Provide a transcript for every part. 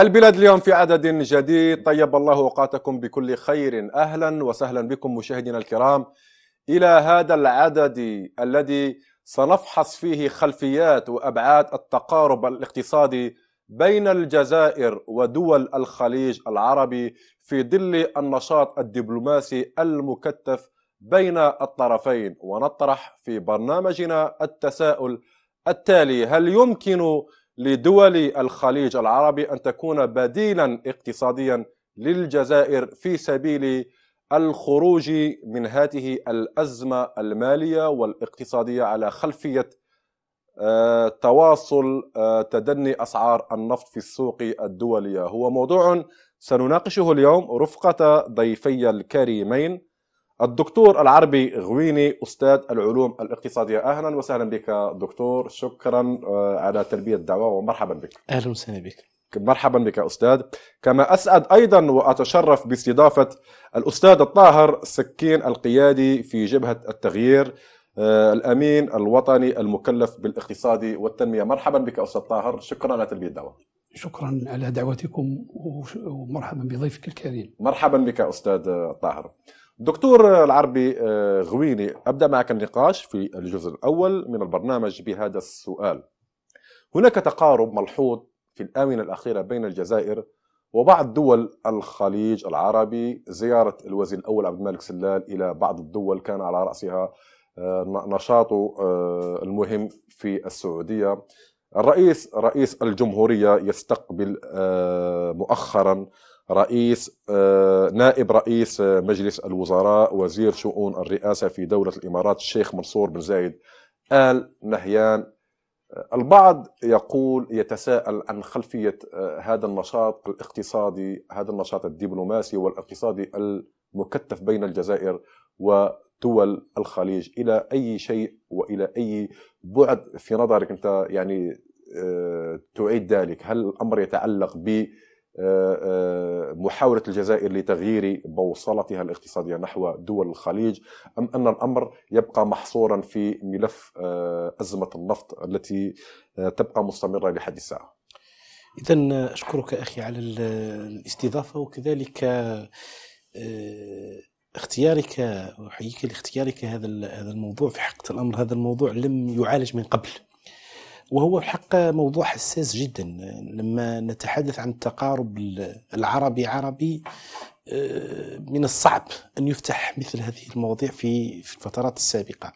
البلاد اليوم في عدد جديد طيب الله اوقاتكم بكل خير اهلا وسهلا بكم مشاهدينا الكرام الى هذا العدد الذي سنفحص فيه خلفيات وابعاد التقارب الاقتصادي بين الجزائر ودول الخليج العربي في ظل النشاط الدبلوماسي المكثف بين الطرفين ونطرح في برنامجنا التساؤل التالي هل يمكن لدول الخليج العربي ان تكون بديلا اقتصاديا للجزائر في سبيل الخروج من هذه الازمه الماليه والاقتصاديه على خلفيه آه، تواصل آه، تدني اسعار النفط في السوق الدوليه هو موضوع سنناقشه اليوم رفقه ضيفي الكريمين الدكتور العربي غويني استاذ العلوم الاقتصاديه اهلا وسهلا بك دكتور شكرا آه، على تلبيه الدعوه ومرحبا بك اهلا وسهلا بك مرحبا بك استاذ كما اسعد ايضا واتشرف باستضافه الاستاذ الطاهر سكين القيادي في جبهه التغيير آه، الامين الوطني المكلف بالاقتصاد والتنميه مرحبا بك استاذ طاهر شكرا على تلبيه الدعوه شكرا على دعوتكم ومرحبا بضيفك الكريم مرحبا بك استاذ طاهر دكتور العربي آه، غويني أبدأ معك النقاش في الجزء الأول من البرنامج بهذا السؤال هناك تقارب ملحوظ في الآونة الأخيرة بين الجزائر وبعض دول الخليج العربي زيارة الوزير الأول عبد الملك سلال إلى بعض الدول كان على رأسها آه، نشاطه آه، المهم في السعودية الرئيس رئيس الجمهورية يستقبل مؤخرا رئيس آه، نائب رئيس آه، مجلس الوزراء وزير شؤون الرئاسة في دولة الإمارات الشيخ منصور بن زايد آل نهيان آه، البعض يقول يتساءل عن خلفية هذا النشاط الاقتصادي هذا النشاط الدبلوماسي والاقتصادي المكتف بين الجزائر ودول الخليج إلى أي شيء وإلى أي بعد في نظرك أنت يعني تعيد ذلك هل الأمر يتعلق ب آه، آه، محاولة الجزائر لتغيير بوصلتها الاقتصادية نحو دول الخليج أم أن الأمر يبقى محصورا في ملف آه، أزمة النفط التي تبقى مستمرة لحد الساعة إذا أشكرك أخي على الاستضافة وكذلك اختيارك أحييك لاختيارك هذا هذا الموضوع في حقيقة الأمر هذا الموضوع لم يعالج من قبل وهو حق موضوع حساس جدا لما نتحدث عن التقارب العربي عربي آه، من الصعب أن يفتح مثل هذه المواضيع في في الفترات السابقة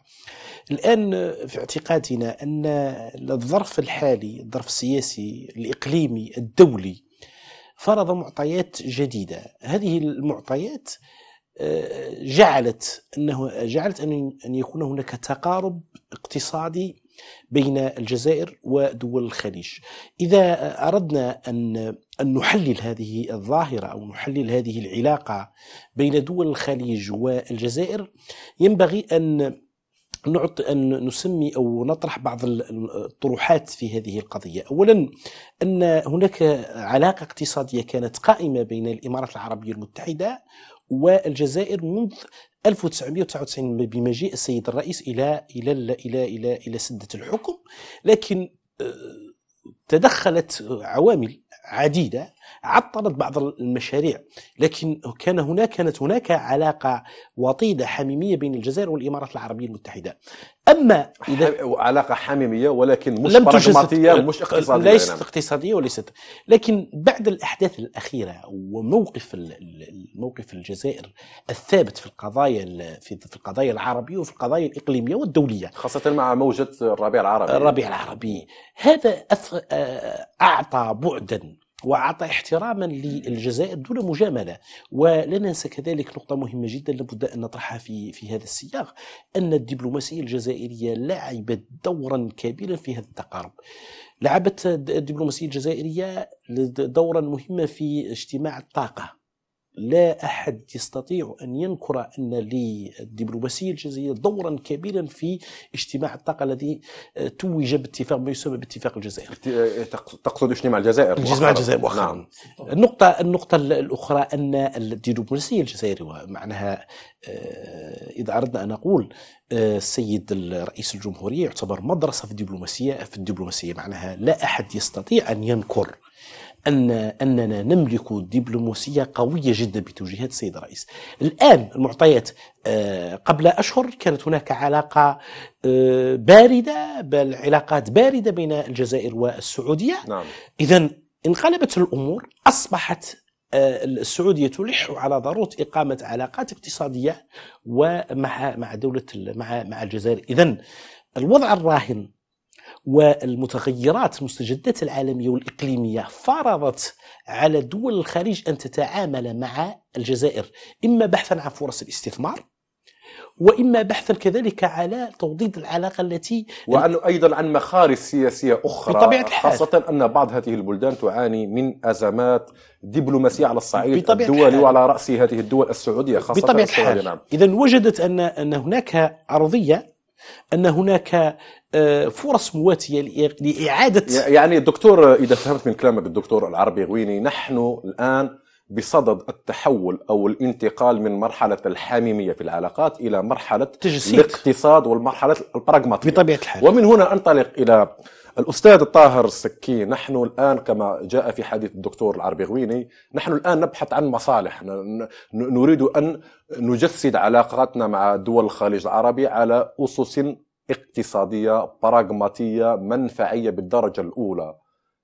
الآن آه، في اعتقادنا أن الظرف الحالي الظرف السياسي الإقليمي الدولي فرض معطيات جديدة هذه المعطيات آه، جعلت أنه جعلت أن يكون هناك تقارب اقتصادي بين الجزائر ودول الخليج إذا أردنا أن أن نحلل هذه الظاهرة أو نحلل هذه العلاقة بين دول الخليج والجزائر ينبغي أن نعط أن نسمي أو نطرح بعض الطروحات في هذه القضية أولا أن هناك علاقة اقتصادية كانت قائمة بين الإمارات العربية المتحدة والجزائر منذ 1999 بمجيء السيد الرئيس الى الى الى الى الى, إلى سده الحكم لكن آه، تدخلت عوامل عديده عطلت بعض المشاريع لكن كان هناك كانت هناك علاقة وطيدة حميمية بين الجزائر والإمارات العربية المتحدة أما إذا علاقة حميمية ولكن مش لم براغماتية مش اقتصادية ليست يعني. اقتصادية وليست لكن بعد الأحداث الأخيرة وموقف موقف الجزائر الثابت في القضايا في القضايا العربية وفي القضايا الإقليمية والدولية خاصة مع موجة الربيع العربي الربيع العربي هذا أعطى بعدا وأعطى احتراما للجزائر دون مجاملة ولا ننسى كذلك نقطة مهمة جدا لابد أن نطرحها في في هذا السياق أن الدبلوماسية الجزائرية لعبت دورا كبيرا في هذا التقارب لعبت الدبلوماسية الجزائرية دورا مهما في اجتماع الطاقة لا أحد يستطيع أن ينكر أن للدبلوماسية الجزائرية دورا كبيرا في اجتماع الطاقة الذي آه، توج باتفاق ما يسمى باتفاق الجزائر آه، تقصد اجتماع الجزائر اجتماع الجزائر نعم. النقطة النقطة الأخرى أن الدبلوماسية الجزائرية معناها آه، إذا أردنا أن أقول السيد رئيس الجمهورية يعتبر مدرسة في الدبلوماسية في الدبلوماسية معناها لا أحد يستطيع أن ينكر أن أننا نملك دبلوماسية قوية جدا بتوجيهات السيد الرئيس الآن المعطيات آه، قبل أشهر كانت هناك علاقة آه، باردة بل علاقات باردة بين الجزائر والسعودية نعم. إذا انقلبت الأمور أصبحت آه، السعوديه تلح على ضروره اقامه علاقات اقتصاديه ومع مع دوله مع مع الجزائر اذا الوضع الراهن والمتغيرات المستجدات العالمية والإقليمية فرضت على دول الخليج أن تتعامل مع الجزائر إما بحثا عن فرص الاستثمار واما بحثا كذلك على توضيد العلاقه التي وعن ايضا عن مخارج سياسيه اخرى بطبيعه الحال خاصه ان بعض هذه البلدان تعاني من ازمات دبلوماسيه على الصعيد بطبيعة الدولي الحال. وعلى راس هذه الدول السعوديه خاصه بطبيعه الحال نعم. اذا وجدت ان ان هناك ارضيه ان هناك آه، فرص مواتيه لاعاده يعني الدكتور اذا فهمت من كلامك الدكتور العربي غويني نحن الان بصدد التحول او الانتقال من مرحله الحميميه في العلاقات الى مرحله تجسيد. الاقتصاد والمرحله البراغماتيه بطبيعه الحال ومن هنا انطلق الى الاستاذ الطاهر السكي نحن الان كما جاء في حديث الدكتور العربي غويني نحن الان نبحث عن مصالح نريد ان نجسد علاقاتنا مع دول الخليج العربي على اسس اقتصادية براغماتية منفعية بالدرجة الأولى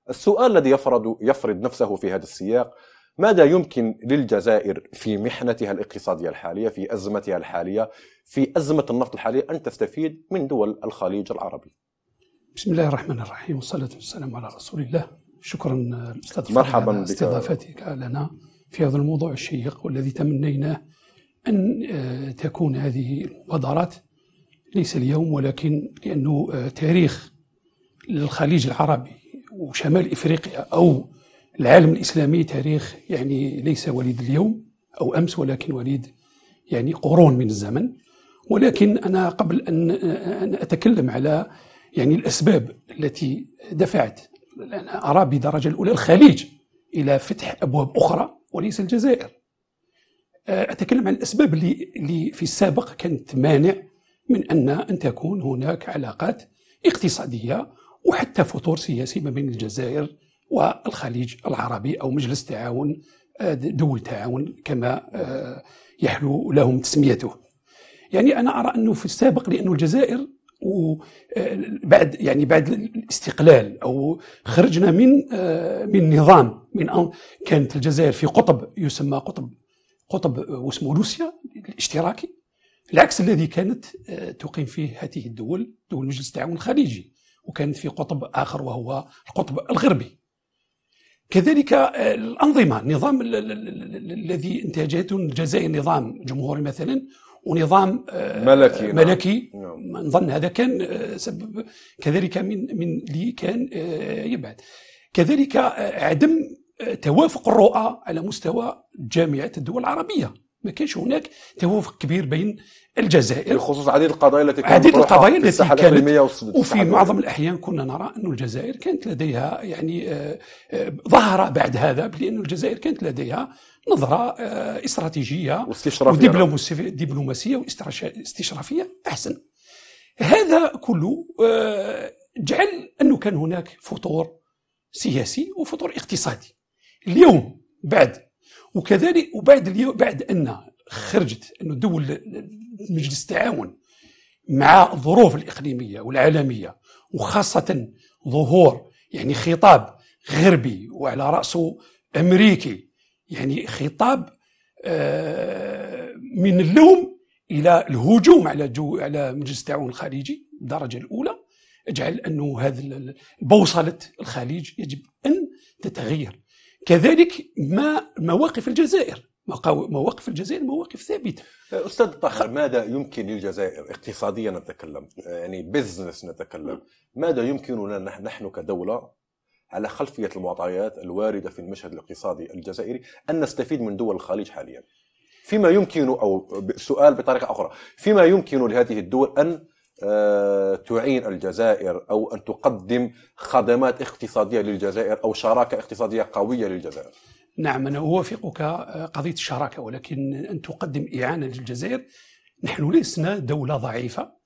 السؤال الذي يفرض, يفرض نفسه في هذا السياق ماذا يمكن للجزائر في محنتها الاقتصادية الحالية في أزمتها الحالية في أزمة النفط الحالية أن تستفيد من دول الخليج العربي بسم الله الرحمن الرحيم والصلاة والسلام على رسول الله شكرا أستاذ مرحبا على استضافتك لنا في هذا الموضوع الشيق والذي تمنيناه أن آه، تكون هذه المبادرات ليس اليوم ولكن لأنه آه، تاريخ الخليج العربي وشمال إفريقيا أو العالم الإسلامي تاريخ يعني ليس وليد اليوم أو أمس ولكن وليد يعني قرون من الزمن ولكن أنا قبل أن آه، أتكلم على يعني الأسباب التي دفعت أنا أرى بدرجة الأولى الخليج إلى فتح أبواب أخرى وليس الجزائر آه، أتكلم عن الأسباب اللي في السابق كانت مانع من أن أن تكون هناك علاقات اقتصادية وحتى فطور سياسي ما بين الجزائر والخليج العربي أو مجلس تعاون آه، دول تعاون كما آه، يحلو لهم تسميته يعني أنا أرى أنه في السابق لأن الجزائر آه، بعد يعني بعد الاستقلال او خرجنا من من نظام من كانت الجزائر في قطب يسمى قطب قطب واسمه روسيا الاشتراكي العكس الذي كانت آه، تقيم فيه هذه الدول دول مجلس التعاون الخليجي وكانت في قطب آخر وهو القطب الغربي كذلك آه، الأنظمة نظام الذي انتهجته الجزائر نظام جمهوري مثلا ونظام ملكي آه، ملكي نعم. نظن نعم. هذا كان سبب كذلك من من اللي كان يبعد كذلك عدم توافق الرؤى على مستوى جامعه الدول العربيه ما كانش هناك توافق كبير بين الجزائر بخصوص عديد القضايا التي كانت عديد القضايا التي كانت وفي معظم الاحيان كنا نرى ان الجزائر كانت لديها يعني آه، آه، ظهر بعد هذا بان الجزائر كانت لديها نظره آه، استراتيجيه واستشرافيه ودبلوماسيه واستشرافيه احسن هذا كله جعل انه كان هناك فطور سياسي وفطور اقتصادي اليوم بعد وكذلك وبعد اليوم بعد ان خرجت انه الدول مجلس التعاون مع الظروف الاقليميه والعالميه وخاصه ظهور يعني خطاب غربي وعلى راسه امريكي يعني خطاب آه، من اللوم الى الهجوم على جو على مجلس التعاون الخليجي الدرجه الاولى اجعل انه هذا بوصله الخليج يجب ان تتغير كذلك ما مواقف الجزائر مواقف الجزائر مواقف ثابته أه، استاذ طاهر ماذا يمكن للجزائر اقتصاديا نتكلم أه، يعني بزنس نتكلم ماذا يمكننا نحن كدوله على خلفيه المعطيات الوارده في المشهد الاقتصادي الجزائري ان نستفيد من دول الخليج حاليا فيما يمكن او سؤال بطريقه اخرى فيما يمكن لهذه الدول ان أه، تعين الجزائر او ان تقدم خدمات اقتصاديه للجزائر او شراكه اقتصاديه قويه للجزائر نعم أنا أوافقك آه، قضية الشراكة ولكن أن تقدم إعانة للجزائر نحن لسنا دولة ضعيفة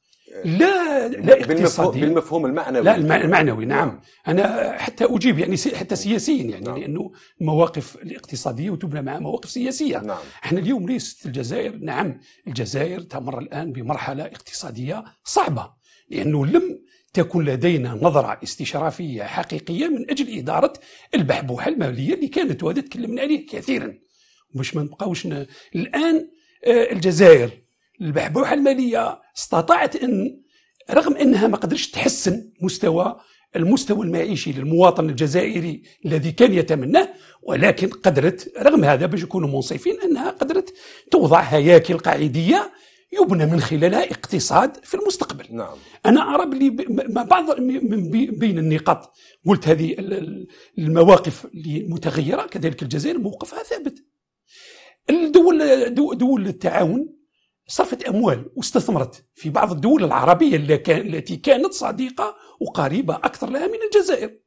لا لا اقتصادي بالمفهوم المعنوي لا المعنوي نعم. نعم. انا حتى اجيب يعني حتى سياسيا يعني نعم. لانه المواقف الاقتصاديه وتبنى مع مواقف سياسيه نعم. احنا اليوم ليست الجزائر نعم الجزائر تمر الان بمرحله اقتصاديه صعبه لانه لم تكون لدينا نظرة استشرافية حقيقية من أجل إدارة البحبوحة المالية اللي كانت وهذا تكلمنا عليه كثيرا باش ما نبقاوش الآن آه، الجزائر البحبوحة المالية استطاعت أن رغم أنها ما قدرش تحسن مستوى المستوى المعيشي للمواطن الجزائري الذي كان يتمناه ولكن قدرت رغم هذا باش يكونوا منصفين انها قدرت توضع هياكل قاعديه يبنى من خلالها اقتصاد في المستقبل نعم. أنا أرى بلي بعض من بين النقاط قلت هذه المواقف المتغيرة كذلك الجزائر موقفها ثابت الدول دول التعاون صرفت أموال واستثمرت في بعض الدول العربية التي كانت صديقة وقريبة أكثر لها من الجزائر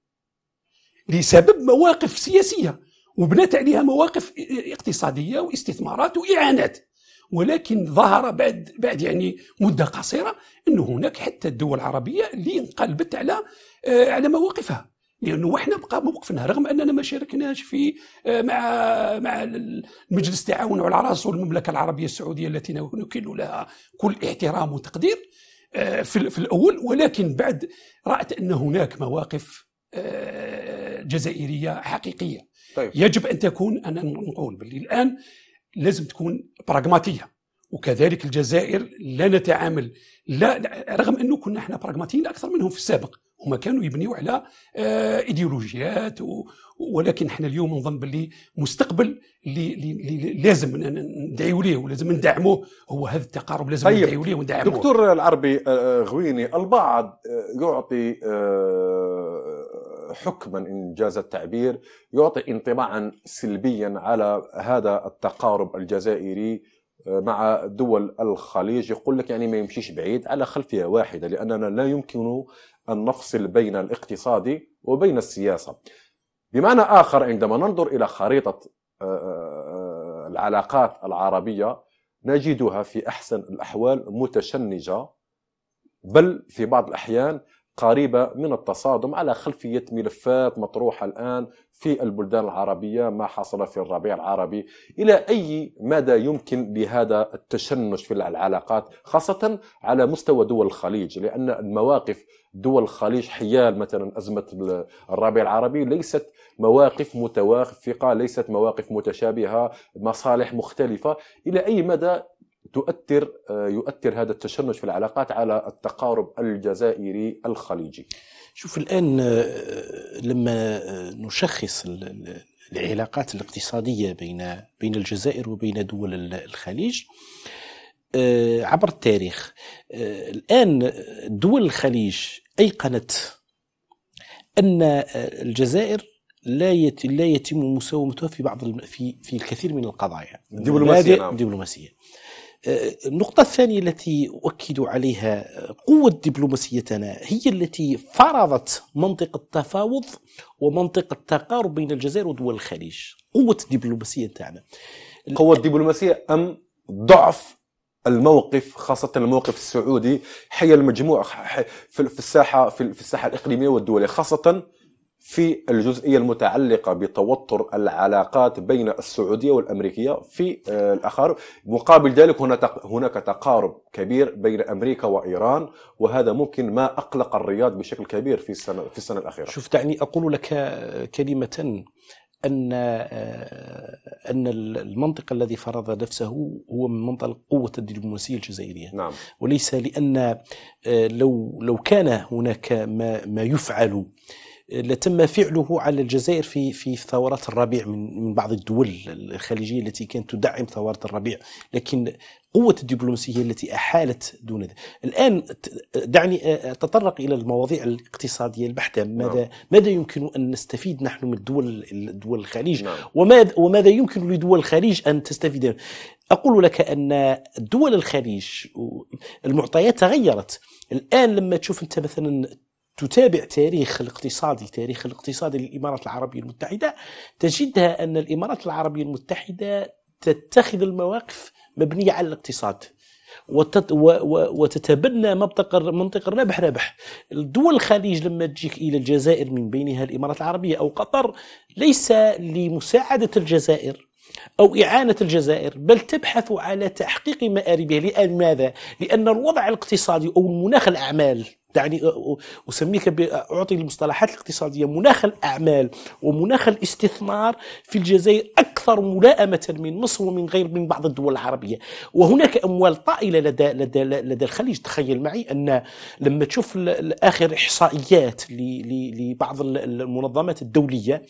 لسبب مواقف سياسية وبنت عليها مواقف اقتصادية واستثمارات وإعانات ولكن ظهر بعد بعد يعني مده قصيره انه هناك حتى الدول العربيه اللي انقلبت على آه، على مواقفها لانه احنا بقى موقفنا رغم اننا ما شاركناش في آه، مع مع مجلس التعاون على راس والمملكه العربيه السعوديه التي نكل لها كل احترام وتقدير آه، في الاول ولكن بعد رات ان هناك مواقف جزائريه حقيقيه طيب. يجب ان تكون انا نقول باللي الان لازم تكون براغماتيه وكذلك الجزائر لا نتعامل لا رغم انه كنا احنا براغماتيين اكثر منهم في السابق هما كانوا يبنيوا على آه، ايديولوجيات ولكن احنا اليوم نظن باللي مستقبل اللي, اللي لازم ندعيو ليه ولازم ندعموه هو هذا التقارب لازم طيب ندعيو ليه وندعموه دكتور العربي آه، آه، غويني البعض يعطي حكما ان جاز التعبير يعطي انطباعا سلبيا على هذا التقارب الجزائري آه، مع دول الخليج يقول لك يعني ما يمشيش بعيد على خلفيه واحده لاننا لا يمكن ان نفصل بين الاقتصادي وبين السياسه. بمعنى اخر عندما ننظر الى خريطه آه، آه، العلاقات العربيه نجدها في احسن الاحوال متشنجه بل في بعض الاحيان قريبة من التصادم على خلفية ملفات مطروحة الآن في البلدان العربية ما حصل في الربيع العربي إلى أي مدى يمكن لهذا التشنج في العلاقات خاصة على مستوى دول الخليج لأن المواقف دول الخليج حيال مثلا أزمة الربيع العربي ليست مواقف متوافقة ليست مواقف متشابهة مصالح مختلفة إلى أي مدى تؤثر آه، يؤثر هذا التشنج في العلاقات على التقارب الجزائري الخليجي شوف الان آه، لما آه، نشخص العلاقات الاقتصاديه بين بين الجزائر وبين دول الخليج عبر التاريخ الان دول الخليج ايقنت ان الجزائر لا لا يتم مساومتها في بعض في في الكثير من القضايا الدبلوماسيه دبلوماسيه آه، النقطة الثانية التي أؤكد عليها قوة دبلوماسيتنا هي التي فرضت منطقة التفاوض ومنطقة التقارب بين الجزائر ودول الخليج قوة الدبلوماسية تاعنا قوة الدبلوماسية أم ضعف الموقف خاصة الموقف السعودي حي المجموع في الساحة في الساحة الإقليمية والدولية خاصة في الجزئية المتعلقة بتوتر العلاقات بين السعودية والأمريكية في آه، الأخر مقابل ذلك هناك تقارب كبير بين أمريكا وإيران وهذا ممكن ما أقلق الرياض بشكل كبير في السنة, في السنة الأخيرة شوف دعني أقول لك كلمة أن آه، أن المنطق الذي فرض نفسه هو من منطلق قوة الدبلوماسية الجزائرية نعم. وليس لأن آه، لو لو كان هناك ما, ما يفعل اللي تم فعله على الجزائر في في ثورات الربيع من من بعض الدول الخليجية التي كانت تدعم ثورة الربيع لكن قوة الدبلوماسية التي أحالت دون ذلك الآن دعني أتطرق إلى المواضيع الاقتصادية البحتة نعم. ماذا نعم. ماذا يمكن أن نستفيد نحن من الدول دول الخليج نعم. وماذا وماذا يمكن لدول الخليج أن تستفيد أقول لك أن دول الخليج المعطيات تغيرت الآن لما تشوف أنت مثلا تتابع تاريخ الاقتصادي تاريخ الاقتصادي للإمارات العربية المتحدة تجدها أن الإمارات العربية المتحدة تتخذ المواقف مبنية على الاقتصاد وتتبنى منطقة منطق الربح ربح دول الخليج لما تجيك إلى الجزائر من بينها الإمارات العربية أو قطر ليس لمساعدة الجزائر أو إعانة الجزائر بل تبحث على تحقيق مآربها لأن ماذا؟ لأن الوضع الاقتصادي أو مناخ الأعمال دعني أسميك أعطي المصطلحات الاقتصادية مناخ الأعمال ومناخ الاستثمار في الجزائر أكثر أكثر ملائمة من مصر ومن غير من بعض الدول العربية وهناك أموال طائلة لدى, لدى, لدى الخليج تخيل معي أن لما تشوف آخر إحصائيات لبعض المنظمات الدولية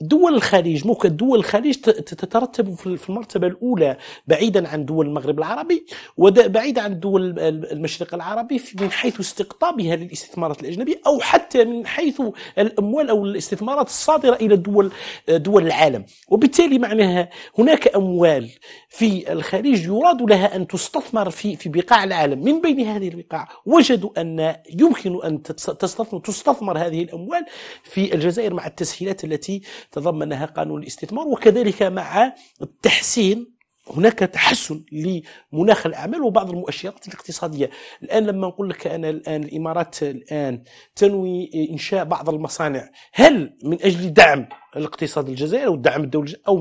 دول الخليج ممكن دول الخليج تترتب في المرتبة الأولى بعيدا عن دول المغرب العربي وبعيدا عن دول المشرق العربي من حيث استقطابها للاستثمارات الأجنبية أو حتى من حيث الأموال أو الاستثمارات الصادرة إلى دول دول العالم وبالتالي بمعنى هناك أموال في الخليج يراد لها أن تستثمر في في بقاع العالم من بين هذه البقاع وجدوا أن يمكن أن تستثمر, تستثمر هذه الأموال في الجزائر مع التسهيلات التي تضمنها قانون الاستثمار وكذلك مع التحسين هناك تحسن لمناخ الاعمال وبعض المؤشرات الاقتصاديه الان لما نقول لك انا الان الامارات الان تنوي انشاء بعض المصانع هل من اجل دعم الاقتصاد الجزائري او دعم الدوله او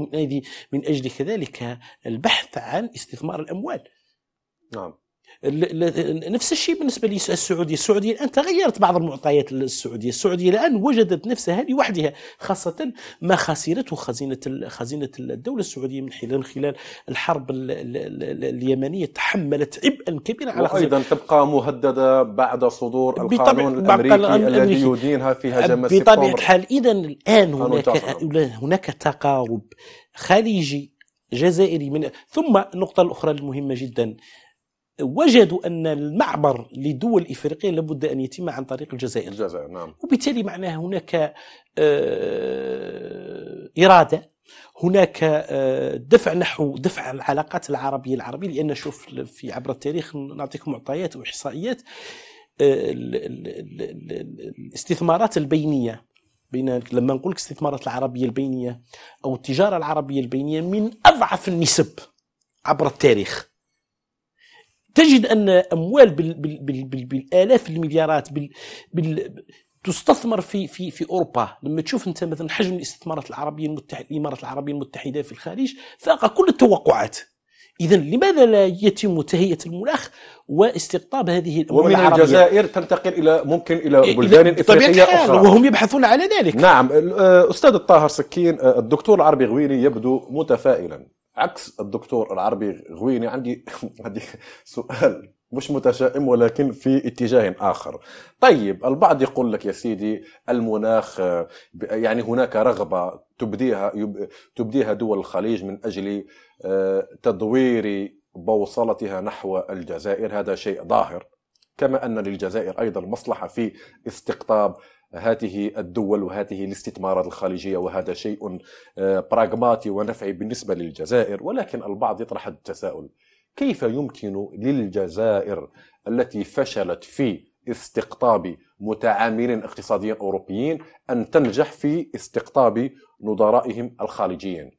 من اجل كذلك البحث عن استثمار الاموال نعم نفس الشيء بالنسبه للسعوديه، السعوديه الان تغيرت بعض المعطيات للسعوديه، السعوديه الان وجدت نفسها لوحدها خاصه ما خسرته خزينه خزينه الدوله السعوديه من خلال خلال الحرب اليمنيه تحملت عبئا كبيرا على وايضا تبقى مهدده بعد صدور القانون الامريكي, الأمريكي الذي يدينها في هجمات بطبيعه الحال اذا الان هناك هناك تقارب خليجي جزائري من ثم النقطه الاخرى المهمه جدا وجدوا ان المعبر لدول افريقيا لابد ان يتم عن طريق الجزائر. الجزائر نعم. وبالتالي معناها هناك آه، اراده هناك آه، دفع نحو دفع العلاقات العربيه العربيه لان شوف في عبر التاريخ نعطيكم معطيات واحصائيات آه، الاستثمارات البينيه بين لما نقول لك الاستثمارات العربيه البينيه او التجاره العربيه البينيه من اضعف النسب عبر التاريخ تجد أن أموال بال بال بال بال بالآلاف المليارات بال بال تستثمر في في في اوروبا لما تشوف انت مثلا حجم الاستثمارات العربيه المتحده الامارات العربيه المتحده في الخارج فاق كل التوقعات اذا لماذا لا يتم تهيئه المناخ واستقطاب هذه الاموال ومن العربية؟ الجزائر تنتقل الى ممكن الى بلدان افريقيه اخرى وهم يبحثون على ذلك نعم استاذ الطاهر سكين الدكتور العربي غويري يبدو متفائلا عكس الدكتور العربي غويني عندي عندي سؤال مش متشائم ولكن في اتجاه اخر. طيب البعض يقول لك يا سيدي المناخ آه، يعني هناك رغبه تبديها تبديها دول الخليج من اجل آه، تدوير بوصلتها نحو الجزائر هذا شيء ظاهر كما ان للجزائر ايضا مصلحه في استقطاب هذه الدول وهذه الاستثمارات الخليجية وهذا شيء براغماتي آه، ونفعي بالنسبة للجزائر ولكن البعض يطرح التساؤل كيف يمكن للجزائر التي فشلت في استقطاب متعاملين اقتصاديين أوروبيين أن تنجح في استقطاب نظرائهم الخارجيين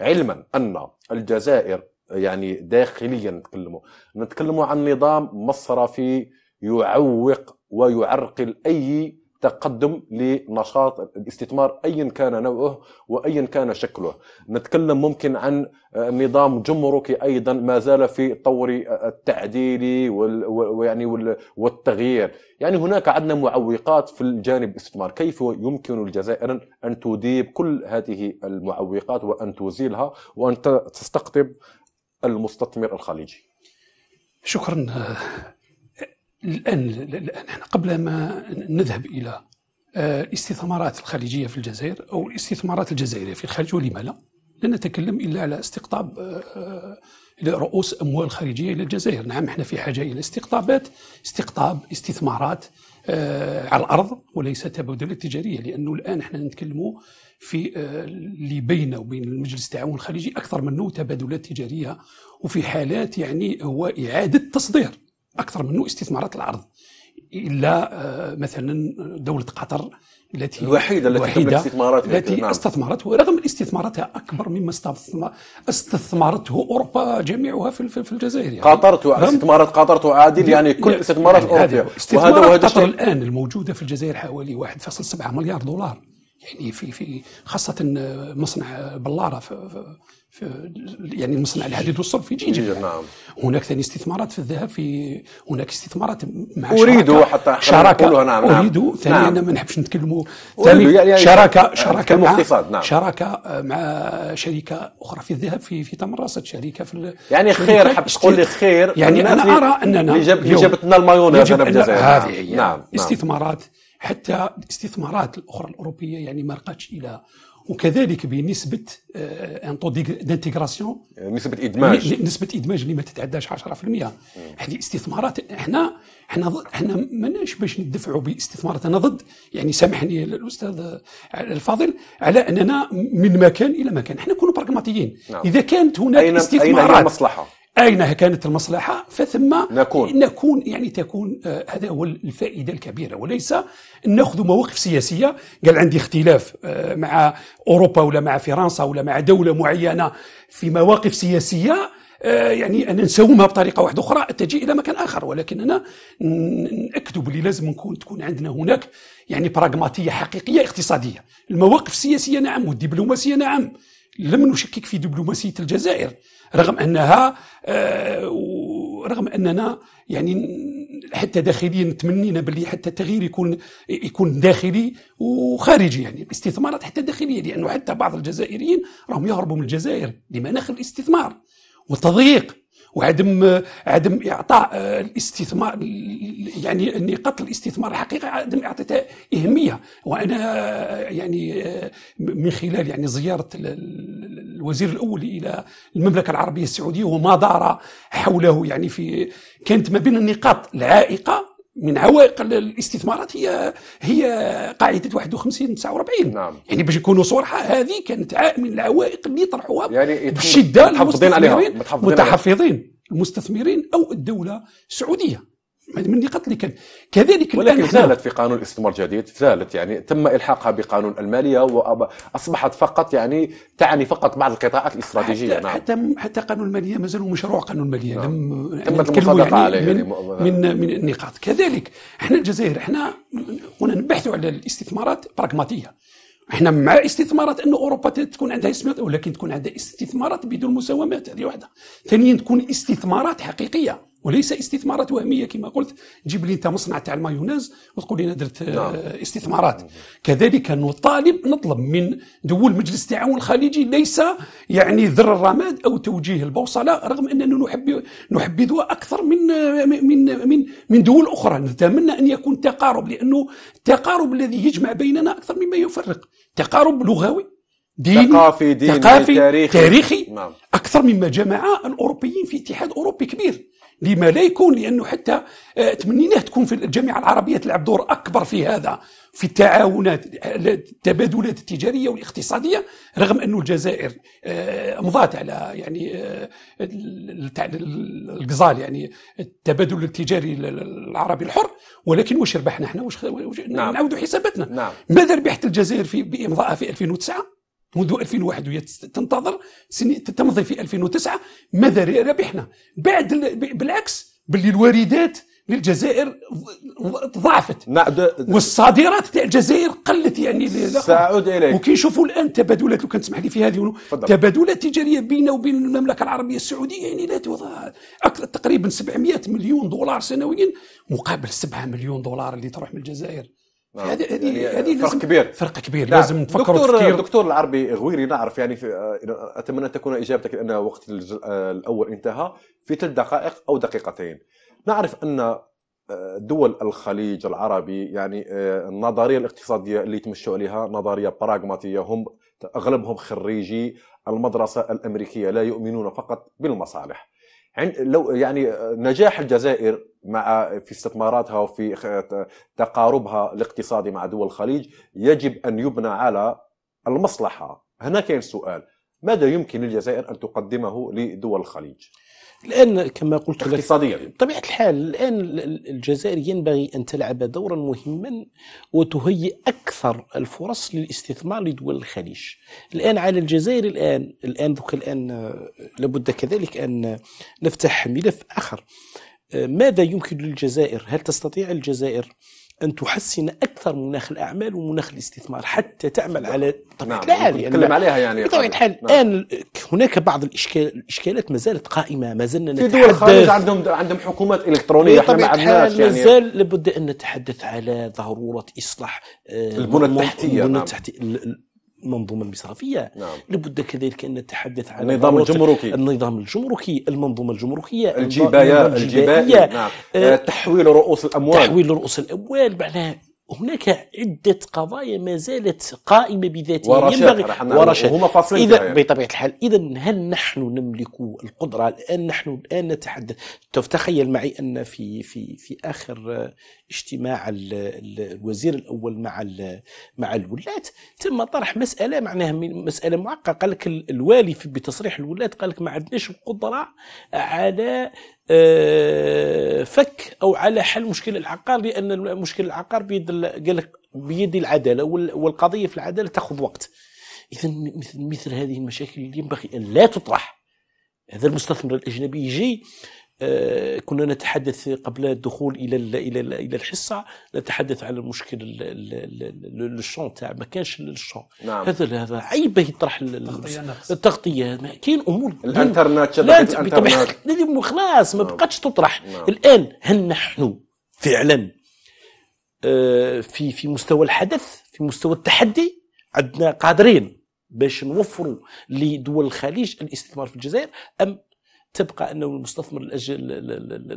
علما أن الجزائر يعني داخليا نتكلموا نتكلموا عن نظام مصرفي يعوق ويعرقل أي تقدم لنشاط الاستثمار ايا كان نوعه وايا كان شكله نتكلم ممكن عن نظام جمركي ايضا ما زال في طور التعديل ويعني والتغيير يعني هناك عندنا معوقات في الجانب الاستثمار كيف يمكن الجزائر ان تذيب كل هذه المعوقات وان تزيلها وان تستقطب المستثمر الخليجي شكرا الآن الآن احنا قبل ما نذهب إلى آه، الاستثمارات الخارجية في الجزائر أو الاستثمارات الجزائرية في الخارج ولما لا لن نتكلم إلا على استقطاب آه، آه، رؤوس أموال خارجية إلى الجزائر نعم احنا في حاجة إلى استقطابات استقطاب استثمارات على الأرض وليس تبادلات تجارية لأنه الآن احنا نتكلموا في اللي بين وبين المجلس التعاون الخليجي أكثر منه تبادلات تجارية وفي حالات يعني هو إعادة تصدير اكثر منه استثمارات العرض الا آه، مثلا دوله قطر التي الوحيده التي الوحيدة استثمارات التي نعم. استثمرت ورغم استثماراتها اكبر مما استثمرته اوروبا جميعها في الجزائر يعني قطر استثمارات قطر تعادل يعني كل استثمارات يعني اوروبا وهذا وهذا قطر الان الموجوده في الجزائر حوالي 1.7 مليار دولار يعني في في خاصه مصنع بلاره في, في يعني مصنع الحديد والصلب في جيجل نعم هناك ثاني استثمارات في الذهب في هناك استثمارات مع اريدوا حتى شراكه نعم اريدوا ثاني نعم. انا نعم. ما نحبش نتكلموا ثاني يعني،, يعني شراكه آه، شراكه مع نعم. شراكه آه، مع شركه اخرى في الذهب في في تمرست شركه في يعني خير حب تقول لي خير يعني انا ارى اننا اللي جابت لنا المايونيز هنا في الجزائر هذه هي نعم, نعم. استثمارات نعم. حتى الاستثمارات الاخرى الاوروبيه يعني ما رقتش الى وكذلك بنسبه ان تو دانتيغراسيون نسبه ادماج نسبه ادماج اللي ما تتعداش 10% هذه استثمارات احنا احنا احنا ماناش باش ندفعوا باستثمارات انا ضد يعني سامحني الاستاذ الفاضل على اننا من مكان الى مكان احنا نكونوا براغماتيين نعم. اذا كانت هناك أين استثمارات أين هي المصلحه أين كانت المصلحة فثم نكون, نكون يعني تكون آه هذا هو الفائدة الكبيرة وليس نأخذ مواقف سياسية قال عندي اختلاف آه مع أوروبا ولا مع فرنسا ولا مع دولة معينة في مواقف سياسية آه يعني أن نساومها بطريقة واحدة أخرى تجي إلى مكان آخر ولكن أنا نأكد بلي لازم نكون تكون عندنا هناك يعني براغماتية حقيقية اقتصادية المواقف السياسية نعم والدبلوماسية نعم لم نشكك في دبلوماسية الجزائر رغم أنها آه، رغم أننا يعني حتى داخليا تمنينا باللي حتى التغيير يكون يكون داخلي وخارجي يعني الاستثمارات حتى داخليه لانه حتى بعض الجزائريين راهم يهربوا من الجزائر لمناخ الاستثمار والتضييق وعدم عدم اعطاء آه، الاستثمار يعني نقاط الاستثمار الحقيقي عدم اعطيتها اهميه وانا آه، يعني آه، من خلال يعني زياره الوزير الاول الى المملكه العربيه السعوديه وما دار حوله يعني في كانت ما بين النقاط العائقه من عوائق الاستثمارات هي هي قاعده 51 49 نعم يعني باش يكونوا صرحاء هذه كانت من العوائق اللي طرحوها يعني بشده المستثمرين عليها متحفظين المستثمرين او الدوله السعوديه من النقاط اللي كان كذلك ولكن زالت في قانون الاستثمار الجديد زالت يعني تم الحاقها بقانون الماليه واصبحت فقط يعني تعني فقط بعض القطاعات الاستراتيجيه حتى نعم حتى حتى قانون الماليه مازال مشروع قانون الماليه نعم. لم تم يعني المصادقه يعني عليه من, يعني من نعم. من النقاط كذلك احنا الجزائر احنا كنا نبحثوا على الاستثمارات براغماتيه احنا مع استثمارات ان اوروبا تكون عندها استثمارات ولكن تكون عندها استثمارات بدون مساومات هذه واحده ثانيا تكون استثمارات حقيقيه وليس استثمارات وهميه كما قلت جيب لي انت مصنع تاع المايونيز وتقول لي انا درت آه، نعم. استثمارات نعم. كذلك نطالب نطلب من دول مجلس التعاون الخليجي ليس يعني ذر الرماد او توجيه البوصله رغم اننا نحب نحبذها اكثر من آه، من من من دول اخرى نتمنى ان يكون تقارب لانه التقارب الذي يجمع بيننا اكثر مما يفرق تقارب لغوي ديني ثقافي ديني ثقافي تاريخي, تاريخي نعم. اكثر مما جمع الاوروبيين في اتحاد اوروبي كبير لما لا يكون لانه حتى آه، تمنيناه تكون في الجامعه العربيه تلعب دور اكبر في هذا في التعاونات التبادلات التجاريه والاقتصاديه رغم انه الجزائر آه، مضات على يعني آه، القزال يعني التبادل التجاري العربي الحر ولكن واش ربحنا احنا واش نعم. نعاودوا حساباتنا نعم. ماذا ربحت الجزائر في بامضائها في 2009 منذ 2001 وهي تنتظر تمضي في 2009 ماذا ربحنا بعد بالعكس باللي الواردات للجزائر ضعفت نعم، والصادرات تاع الجزائر قلت يعني سأعود اليك وكي نشوفوا الان تبادلات لو كان تسمح لي في هذه تبادلات تجاريه بيننا وبين المملكه العربيه السعوديه يعني لا توضع اكثر تقريبا 700 مليون دولار سنويا مقابل 7 مليون دولار اللي تروح من الجزائر نعم. هذه هذه يعني هذه فرق كبير فرق كبير نعم. لازم نفكروا دكتور تفكير. دكتور العربي غويري نعرف يعني آه، اتمنى ان تكون اجابتك لان وقت آه، الاول انتهى في ثلاث دقائق او دقيقتين نعرف ان آه، دول الخليج العربي يعني النظريه الاقتصاديه اللي يتمشوا عليها نظريه براغماتيه هم اغلبهم خريجي المدرسه الامريكيه لا يؤمنون فقط بالمصالح لو يعني نجاح الجزائر مع في استثماراتها وفي تقاربها الاقتصادي مع دول الخليج يجب ان يبنى على المصلحه هنا كاين سؤال ماذا يمكن للجزائر ان تقدمه لدول الخليج الآن كما قلت لك اقتصاديا بطبيعة الحال الآن الجزائر ينبغي أن تلعب دورا مهما وتهيئ أكثر الفرص للاستثمار لدول الخليج الآن على الجزائر الآن الآن ذوك الآن آه، لابد كذلك أن نفتح ملف آخر آه، ماذا يمكن للجزائر هل تستطيع الجزائر أن تحسن أكثر مناخ الأعمال ومناخ الاستثمار حتى تعمل على طبيعه نعم. نعم، الحال نعم، نتكلم عليها يعني بطبيعة الحال نعم. الآن نعم. هناك بعض الإشكال الإشكالات ما زالت قائمة ما زلنا في دول الخارج عندهم عندهم حكومات إلكترونية احنا ما عندناش يعني ما زال لابد أن نتحدث على ضرورة إصلاح آه، البنى التحتية البنى التحتية نعم. المنظومة المصرفية نعم. لابد كذلك أن نتحدث عن النظام الجمركي النظام الجمركي المنظومة الجمركية الجباية الجبائية نعم. آه، تحويل رؤوس الأموال تحويل رؤوس الأموال معناها هناك عدة قضايا ما زالت قائمة بذاتها ينبغي ورشاق هما فاصلين إذا يعني. بطبيعة الحال إذا هل نحن نملك القدرة الآن نحن الآن نتحدث تخيل معي أن في في في آخر اجتماع الوزير الأول مع مع الولاة تم طرح مسألة معناها مسألة معقدة قال لك الوالي بتصريح الولاة قال لك ما عندناش القدرة على آه، فك او على حل مشكل العقار لان مشكل العقار بيد بيد العداله والقضيه في العداله تاخذ وقت اذا مثل مثل هذه المشاكل ينبغي ان لا تطرح هذا المستثمر الاجنبي يجي آه، كنا نتحدث قبل الدخول الى الى الى الحصه نتحدث على المشكل الشون تاع ما كانش الشون نعم. هذا هذا عيب يطرح التغطيه كاين امور الانترنت الانترنت خلاص ما بقاتش نعم. تطرح نعم. الان هل نحن فعلا آه، في في مستوى الحدث في مستوى التحدي عندنا قادرين باش نوفروا لدول الخليج الاستثمار في الجزائر ام تبقى انه المستثمر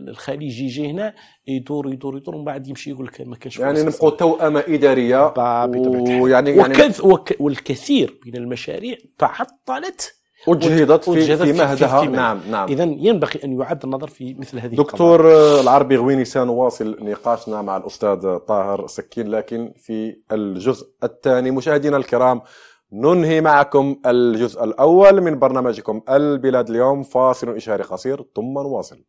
الخليجي يجي هنا يدور يدور يدور ومن بعد يمشي يقول لك ما كانش يعني نبقوا توأمه اداريه ويعني و... يعني, يعني- وك... والكثير من المشاريع تعطلت وجهدت في, في, في مهدها في نعم نعم اذا ينبغي ان يعد النظر في مثل هذه دكتور القضاء. العربي غويني سنواصل نقاشنا مع الاستاذ طاهر سكين لكن في الجزء الثاني مشاهدينا الكرام ننهي معكم الجزء الأول من برنامجكم البلاد اليوم فاصل إشاري قصير ثم نواصل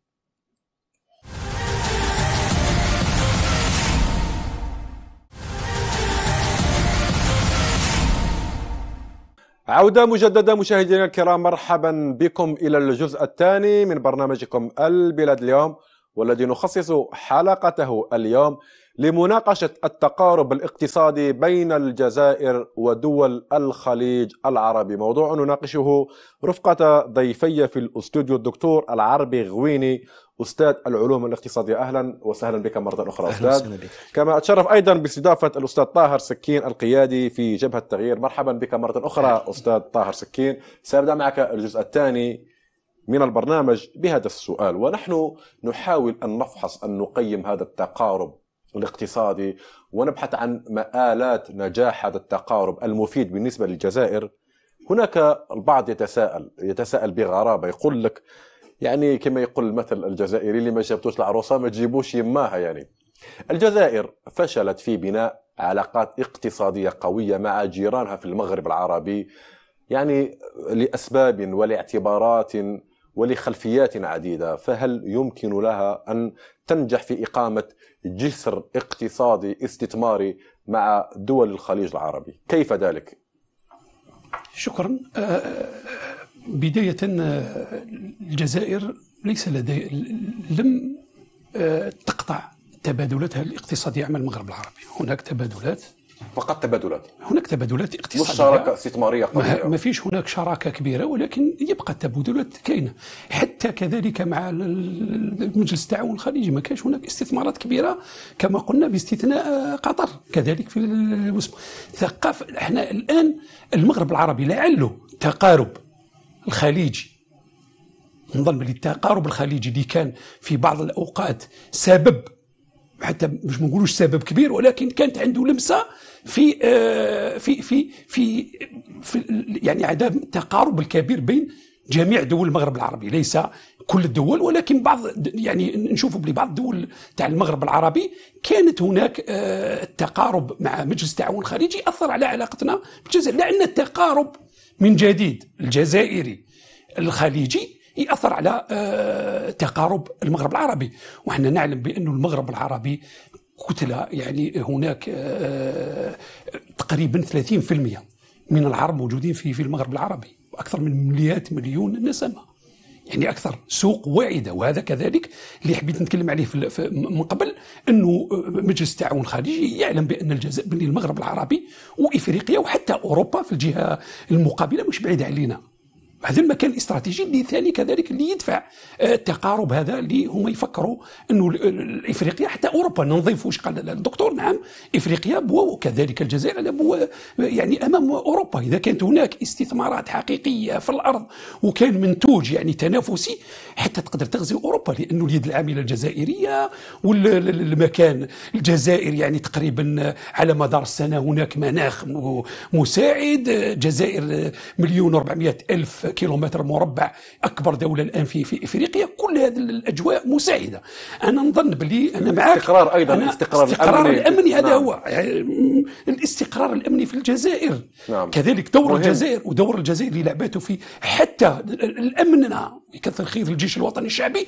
عودة مجددة مشاهدينا الكرام مرحبا بكم إلى الجزء الثاني من برنامجكم البلاد اليوم والذي نخصص حلقته اليوم لمناقشة التقارب الاقتصادي بين الجزائر ودول الخليج العربي موضوع نناقشه رفقة ضيفي في الأستوديو الدكتور العربي غويني أستاذ العلوم الاقتصادية أهلا وسهلا بك مرة أخرى أستاذ بك. كما أتشرف أيضا باستضافة الأستاذ طاهر سكين القيادي في جبهة التغيير مرحبا بك مرة أخرى أهلا. أستاذ طاهر سكين سأبدأ معك الجزء الثاني من البرنامج بهذا السؤال ونحن نحاول أن نفحص أن نقيم هذا التقارب الاقتصادي ونبحث عن مآلات نجاح هذا التقارب المفيد بالنسبة للجزائر هناك البعض يتساءل يتساءل بغرابة يقول لك يعني كما يقول المثل الجزائري اللي ما جابتوش العروسة ما تجيبوش يماها يعني الجزائر فشلت في بناء علاقات اقتصادية قوية مع جيرانها في المغرب العربي يعني لأسباب ولاعتبارات ولخلفيات عديده فهل يمكن لها ان تنجح في اقامه جسر اقتصادي استثماري مع دول الخليج العربي كيف ذلك شكرا أه، أه، بدايه أه، الجزائر ليس لدي لم تقطع تبادلاتها الاقتصاديه مع المغرب العربي هناك تبادلات فقط تبادلات هناك تبادلات اقتصاديه مش شراكه استثماريه قويه ما فيش هناك شراكه كبيره ولكن يبقى التبادلات كاينه حتى كذلك مع مجلس التعاون الخليجي ما كانش هناك استثمارات كبيره كما قلنا باستثناء قطر كذلك في ثقاف ثقافه احنا الان المغرب العربي لعله تقارب الخليجي نظن بلي التقارب الخليجي اللي كان في بعض الاوقات سبب حتى مش ما نقولوش سبب كبير ولكن كانت عنده لمسه في آه، في في في, في يعني عدم التقارب الكبير بين جميع دول المغرب العربي ليس كل الدول ولكن بعض يعني نشوفوا بلي بعض الدول تاع المغرب العربي كانت هناك آه، التقارب مع مجلس التعاون الخليجي اثر على علاقتنا بالجزائر لان التقارب من جديد الجزائري الخليجي ياثر على آه، تقارب المغرب العربي وحنا نعلم بأن المغرب العربي كتله يعني هناك آه، آه، تقريبا 30% من العرب موجودين في في المغرب العربي اكثر من مليات مليون نسمه يعني اكثر سوق واعده وهذا كذلك اللي حبيت نتكلم عليه في من قبل انه مجلس التعاون الخليجي يعلم بان الجزائر بان المغرب العربي وافريقيا وحتى اوروبا في الجهه المقابله مش بعيده علينا هذا المكان الاستراتيجي اللي ثاني كذلك اللي يدفع آه، التقارب هذا اللي هما يفكروا انه افريقيا حتى اوروبا نضيف واش قال الدكتور نعم افريقيا وكذلك الجزائر يعني امام اوروبا اذا كانت هناك استثمارات حقيقيه في الارض وكان منتوج يعني تنافسي حتى تقدر تغزي اوروبا لانه اليد العامله الجزائريه والمكان الجزائر يعني تقريبا على مدار السنه هناك مناخ مساعد جزائر مليون و ألف كيلومتر مربع اكبر دوله الان في في افريقيا كل هذه الاجواء مساعده انا نظن بلي انا معك استقرار ايضا أنا الامني الاستقرار الامني, الأمني هذا نعم. هو الاستقرار الامني في الجزائر نعم. كذلك دور مهم. الجزائر ودور الجزائر اللي لعبته في حتى الامن يكثر نعم، خير الجيش الوطني الشعبي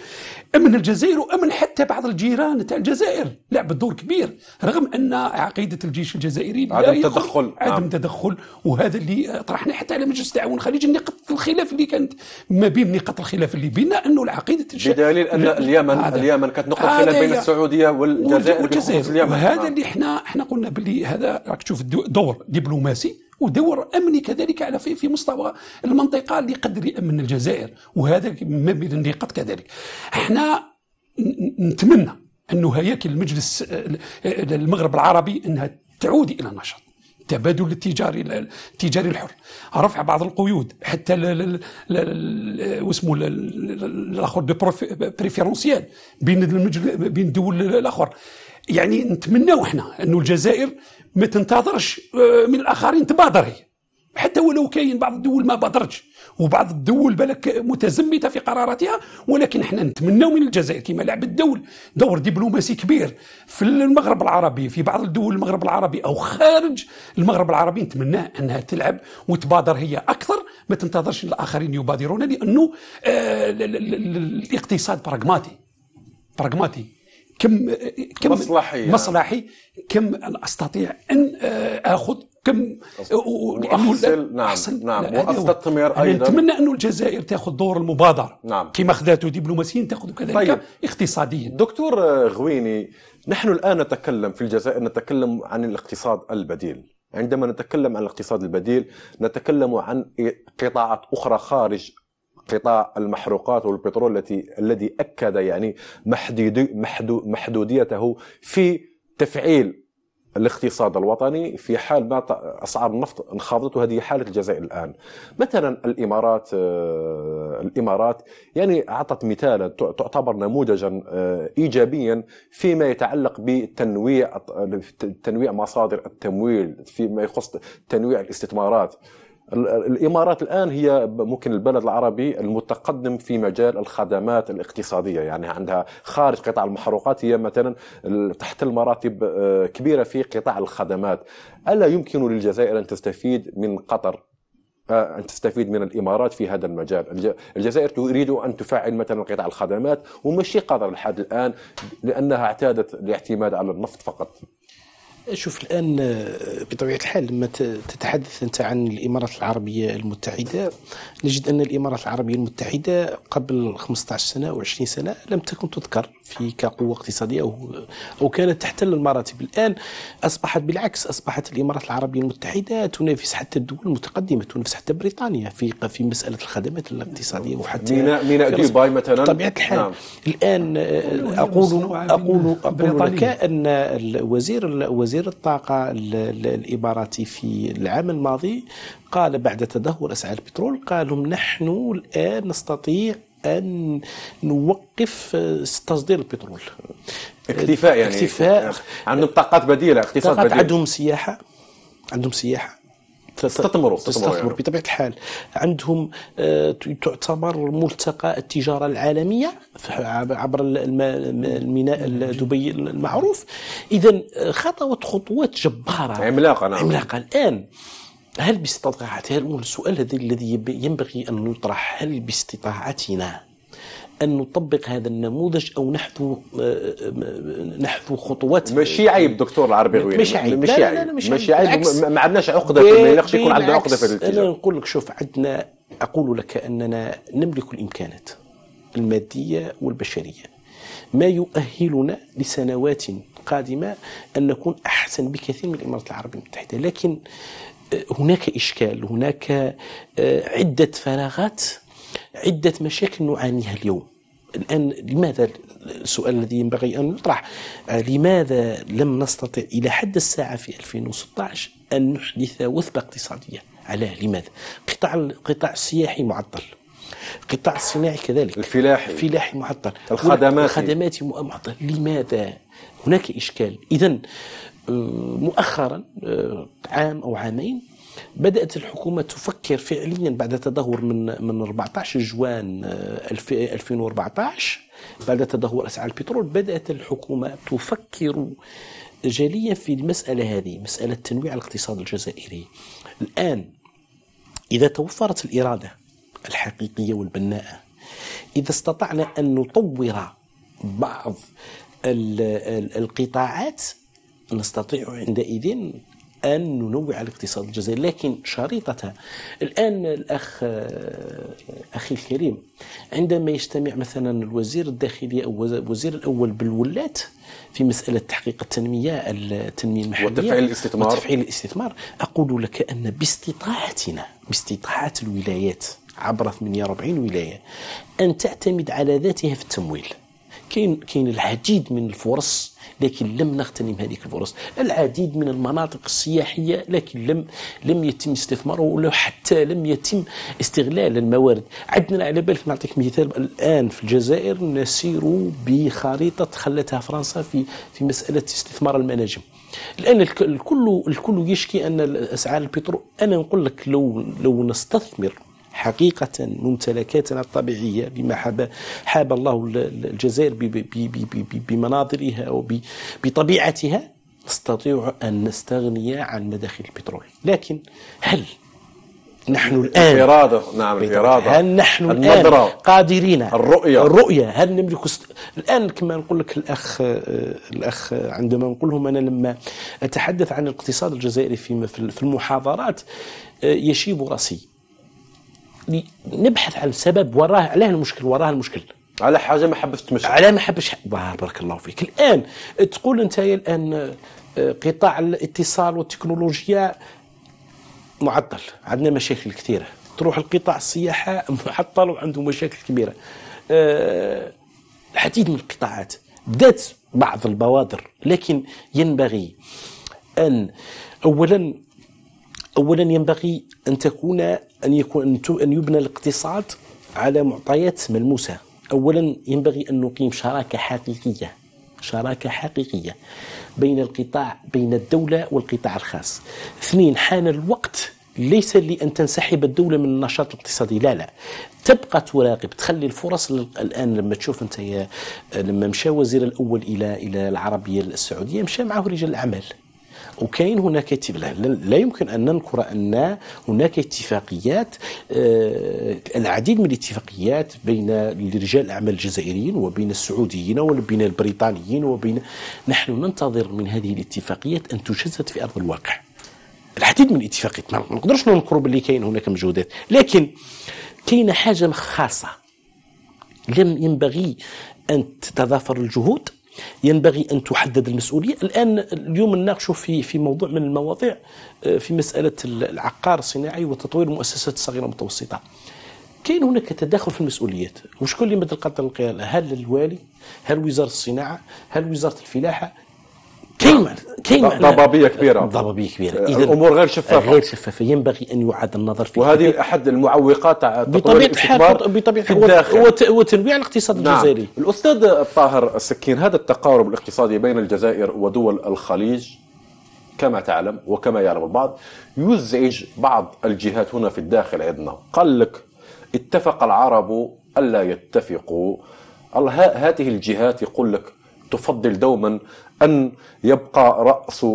امن الجزائر وامن حتى بعض الجيران تاع الجزائر لعب دور كبير رغم ان عقيده الجيش الجزائري عدم تدخل عدم نعم. تدخل وهذا اللي طرحنا حتى على مجلس التعاون الخليجي اني قد الخلاف اللي كانت ما بين نقاط الخلاف اللي بيننا انه العقيده بدليل ان اليمن هذا. اليمن كانت نقطه خلاف بين السعوديه والجزائر, والجزائر. اليمن وهذا نعم. اللي احنا احنا قلنا باللي هذا راك تشوف دور دبلوماسي ودور امني كذلك على في في مستوى المنطقه اللي قدر يامن الجزائر وهذا ما بين النقاط كذلك احنا نتمنى انه هياكل المجلس آه، آه، المغرب العربي انها تعود الى النشاط التبادل التجاري التجاري الحر رفع بعض القيود حتى واسمه الاخر بريفيرونسيال بين بين الدول الاخر يعني نتمناو احنا انه الجزائر ما تنتظرش آه، من الاخرين تبادر حتى ولو كاين بعض الدول ما بادرتش وبعض الدول بالك متزمته في قراراتها ولكن احنا نتمناو من الجزائر كما لعب الدول دور دبلوماسي كبير في المغرب العربي في بعض الدول المغرب العربي او خارج المغرب العربي نتمناه انها تلعب وتبادر هي اكثر ما تنتظرش الاخرين يبادرون لانه آه الاقتصاد براغماتي براغماتي كم كم مصلحي مصلحي كم استطيع ان آه، اخذ كم واحصل نعم أحصل نعم واستثمر أيوه. ايضا نتمنى انه الجزائر تاخذ دور المبادره نعم كما خذاته دبلوماسيا تاخذ كذلك طيب. اقتصاديا دكتور آه، غويني نحن الان نتكلم في الجزائر نتكلم عن الاقتصاد البديل عندما نتكلم عن الاقتصاد البديل نتكلم عن قطاعات اخرى خارج قطاع المحروقات والبترول التي الذي اكد يعني محدود محدو محدوديته في تفعيل الاقتصاد الوطني في حال ما اسعار النفط انخفضت وهذه حاله الجزائر الان. مثلا الامارات آه، الامارات يعني اعطت مثالا تعتبر نموذجا آه، ايجابيا فيما يتعلق بتنويع تنويع مصادر التمويل فيما يخص تنويع الاستثمارات. الامارات الان هي ممكن البلد العربي المتقدم في مجال الخدمات الاقتصاديه يعني عندها خارج قطاع المحروقات هي مثلا تحت المراتب آه، كبيره في قطاع الخدمات الا يمكن للجزائر ان تستفيد من قطر آه، أن تستفيد من الإمارات في هذا المجال الجزائر تريد أن تفعل مثلا قطاع الخدمات ومشي قطر لحد الآن لأنها اعتادت الاعتماد على النفط فقط شوف الان آه، بطبيعه الحال لما تتحدث انت عن الامارات العربيه المتحده نجد ان الامارات العربيه المتحده قبل 15 سنه و20 سنه لم تكن تذكر في كقوة اقتصادية أو, أو كانت تحتل المراتب الآن أصبحت بالعكس أصبحت الإمارات العربية المتحدة تنافس حتى الدول المتقدمة تنافس حتى بريطانيا في في مسألة الخدمات الاقتصادية وحتى ميناء ميناء دبي مثلا بطبيعة الحال نعم. الآن أقول أقول أقول لك أن وزير وزير الطاقة الإماراتي في العام الماضي قال بعد تدهور اسعار البترول قال لهم نحن الان نستطيع ان نوقف آه، تصدير البترول اكتفاء يعني اكتفاء عندهم طاقات بديله اقتصاد بديل عندهم سياحه عندهم سياحه تستثمروا تستثمروا يعني. بطبيعه الحال عندهم آه، تعتبر ملتقى التجاره العالميه عبر الميناء دبي المعروف اذا آه، خطوات خطوات جباره عملاقه نعم عملاقه الان هل باستطاعتنا هل هو السؤال الذي ينبغي أن يطرح هل باستطاعتنا أن نطبق هذا النموذج أو نحذو آه، آه، نحذو خطوات ماشي عيب دكتور العربي غوير ماشي عيب ماشي عيب, لا عيب. ما عندناش عقدة في ينقش يكون عندنا عقدة في الاتجاه أنا نقول لك شوف عندنا أقول لك أننا نملك الإمكانات المادية والبشرية ما يؤهلنا لسنوات قادمة أن نكون أحسن بكثير من الإمارات العربية المتحدة لكن هناك إشكال هناك آه، عدة فراغات عدة مشاكل نعانيها اليوم الآن لماذا السؤال الذي ينبغي أن يطرح آه، لماذا لم نستطع إلى حد الساعة في 2016 أن نحدث وثبة اقتصادية على لماذا قطاع القطاع السياحي معطل القطاع الصناعي كذلك الفلاحي الفلاحي معطل الخدمات الخدمات معطل لماذا هناك إشكال إذا مؤخرا آه، عام أو عامين بدأت الحكومة تفكر فعليا بعد تدهور من من 14 جوان 2014 آه، آه، بعد تدهور أسعار البترول بدأت الحكومة تفكر جليا في المسألة هذه مسألة تنويع الاقتصاد الجزائري الآن إذا توفرت الإرادة الحقيقية والبناءة إذا استطعنا أن نطور بعض القطاعات نستطيع عندئذ أن ننوع الاقتصاد الجزائري لكن شريطتها الآن الأخ أخي الكريم عندما يجتمع مثلا الوزير الداخلية أو وزير الأول بالولات في مسألة تحقيق التنمية التنمية المحلية وتفعيل الاستثمار وتفعيل الاستثمار أقول لك أن باستطاعتنا باستطاعة الولايات عبر 48 ولاية أن تعتمد على ذاتها في التمويل كاين كاين العديد من الفرص لكن لم نغتنم هذه الفرص العديد من المناطق السياحية لكن لم لم يتم استثمارها ولا حتى لم يتم استغلال الموارد عندنا على بالك نعطيك مثال الآن في الجزائر نسير بخريطة خلتها فرنسا في في مسألة استثمار المناجم الان الكل الكل يشكي ان اسعار البترول انا نقول لك لو لو نستثمر حقيقة ممتلكاتنا الطبيعية بما حاب الله الجزائر بمناظرها وبطبيعتها نستطيع أن نستغني عن مداخل البترول لكن هل نحن الآن الإرادة نعم الإرادة هل نحن الآن قادرين الرؤية الرؤية هل نملك است... الآن كما نقول لك الأخ الأخ عندما نقول لهم أنا لما أتحدث عن الاقتصاد الجزائري في في المحاضرات آه، يشيب رأسي نبحث عن السبب وراه علاه المشكل وراه المشكل على حاجه ما حبش تمشي على ما حبش بارك الله فيك الان تقول انت الان آه، قطاع الاتصال والتكنولوجيا معطل عندنا مشاكل كثيره تروح لقطاع السياحه معطل وعنده مشاكل كبيره أه العديد من القطاعات بدات بعض البوادر لكن ينبغي ان اولا اولا ينبغي ان تكون ان يكون ان يبنى الاقتصاد على معطيات ملموسه اولا ينبغي ان نقيم شراكه حقيقيه شراكه حقيقيه بين القطاع بين الدوله والقطاع الخاص اثنين حان الوقت ليس لان تنسحب الدوله من النشاط الاقتصادي لا لا تبقى تراقب تخلي الفرص الان لما تشوف انت لما مشى وزير الاول الى الى العربيه السعوديه مشى معه رجال الاعمال وكاين هناك اتفاق لا يمكن ان ننكر ان هناك اتفاقيات آه، العديد من الاتفاقيات بين رجال الاعمال الجزائريين وبين السعوديين وبين البريطانيين وبين نحن ننتظر من هذه الاتفاقيات ان تجسد في ارض الواقع العديد من الاتفاقيات ما نقدرش ننكر باللي كاين هناك مجهودات لكن كاين حاجه خاصه لم ينبغي ان تتضافر الجهود ينبغي أن تحدد المسؤولية الآن اليوم نناقشوا في في موضوع من المواضيع آه، في مسألة العقار الصناعي وتطوير المؤسسات الصغيرة والمتوسطة كاين هناك تداخل في المسؤوليات وشكون اللي مد القطر القياده هل الوالي هل وزاره الصناعه هل وزاره الفلاحه كيما كيما ضبابيه كبيره ضبابيه كبيره آه، اذا الامور غير شفافه غير شفافه ينبغي ان يعاد النظر فيها وهذه احد المعوقات تاع بطبيعه الحال بطبيعه الحال وتنويع الاقتصاد نعم. الجزائري الاستاذ طاهر السكين هذا التقارب الاقتصادي بين الجزائر ودول الخليج كما تعلم وكما يعلم البعض يزعج بعض الجهات هنا في الداخل عندنا قال لك اتفق العرب الا يتفقوا هذه الجهات يقول لك تفضل دوما أن يبقى رأس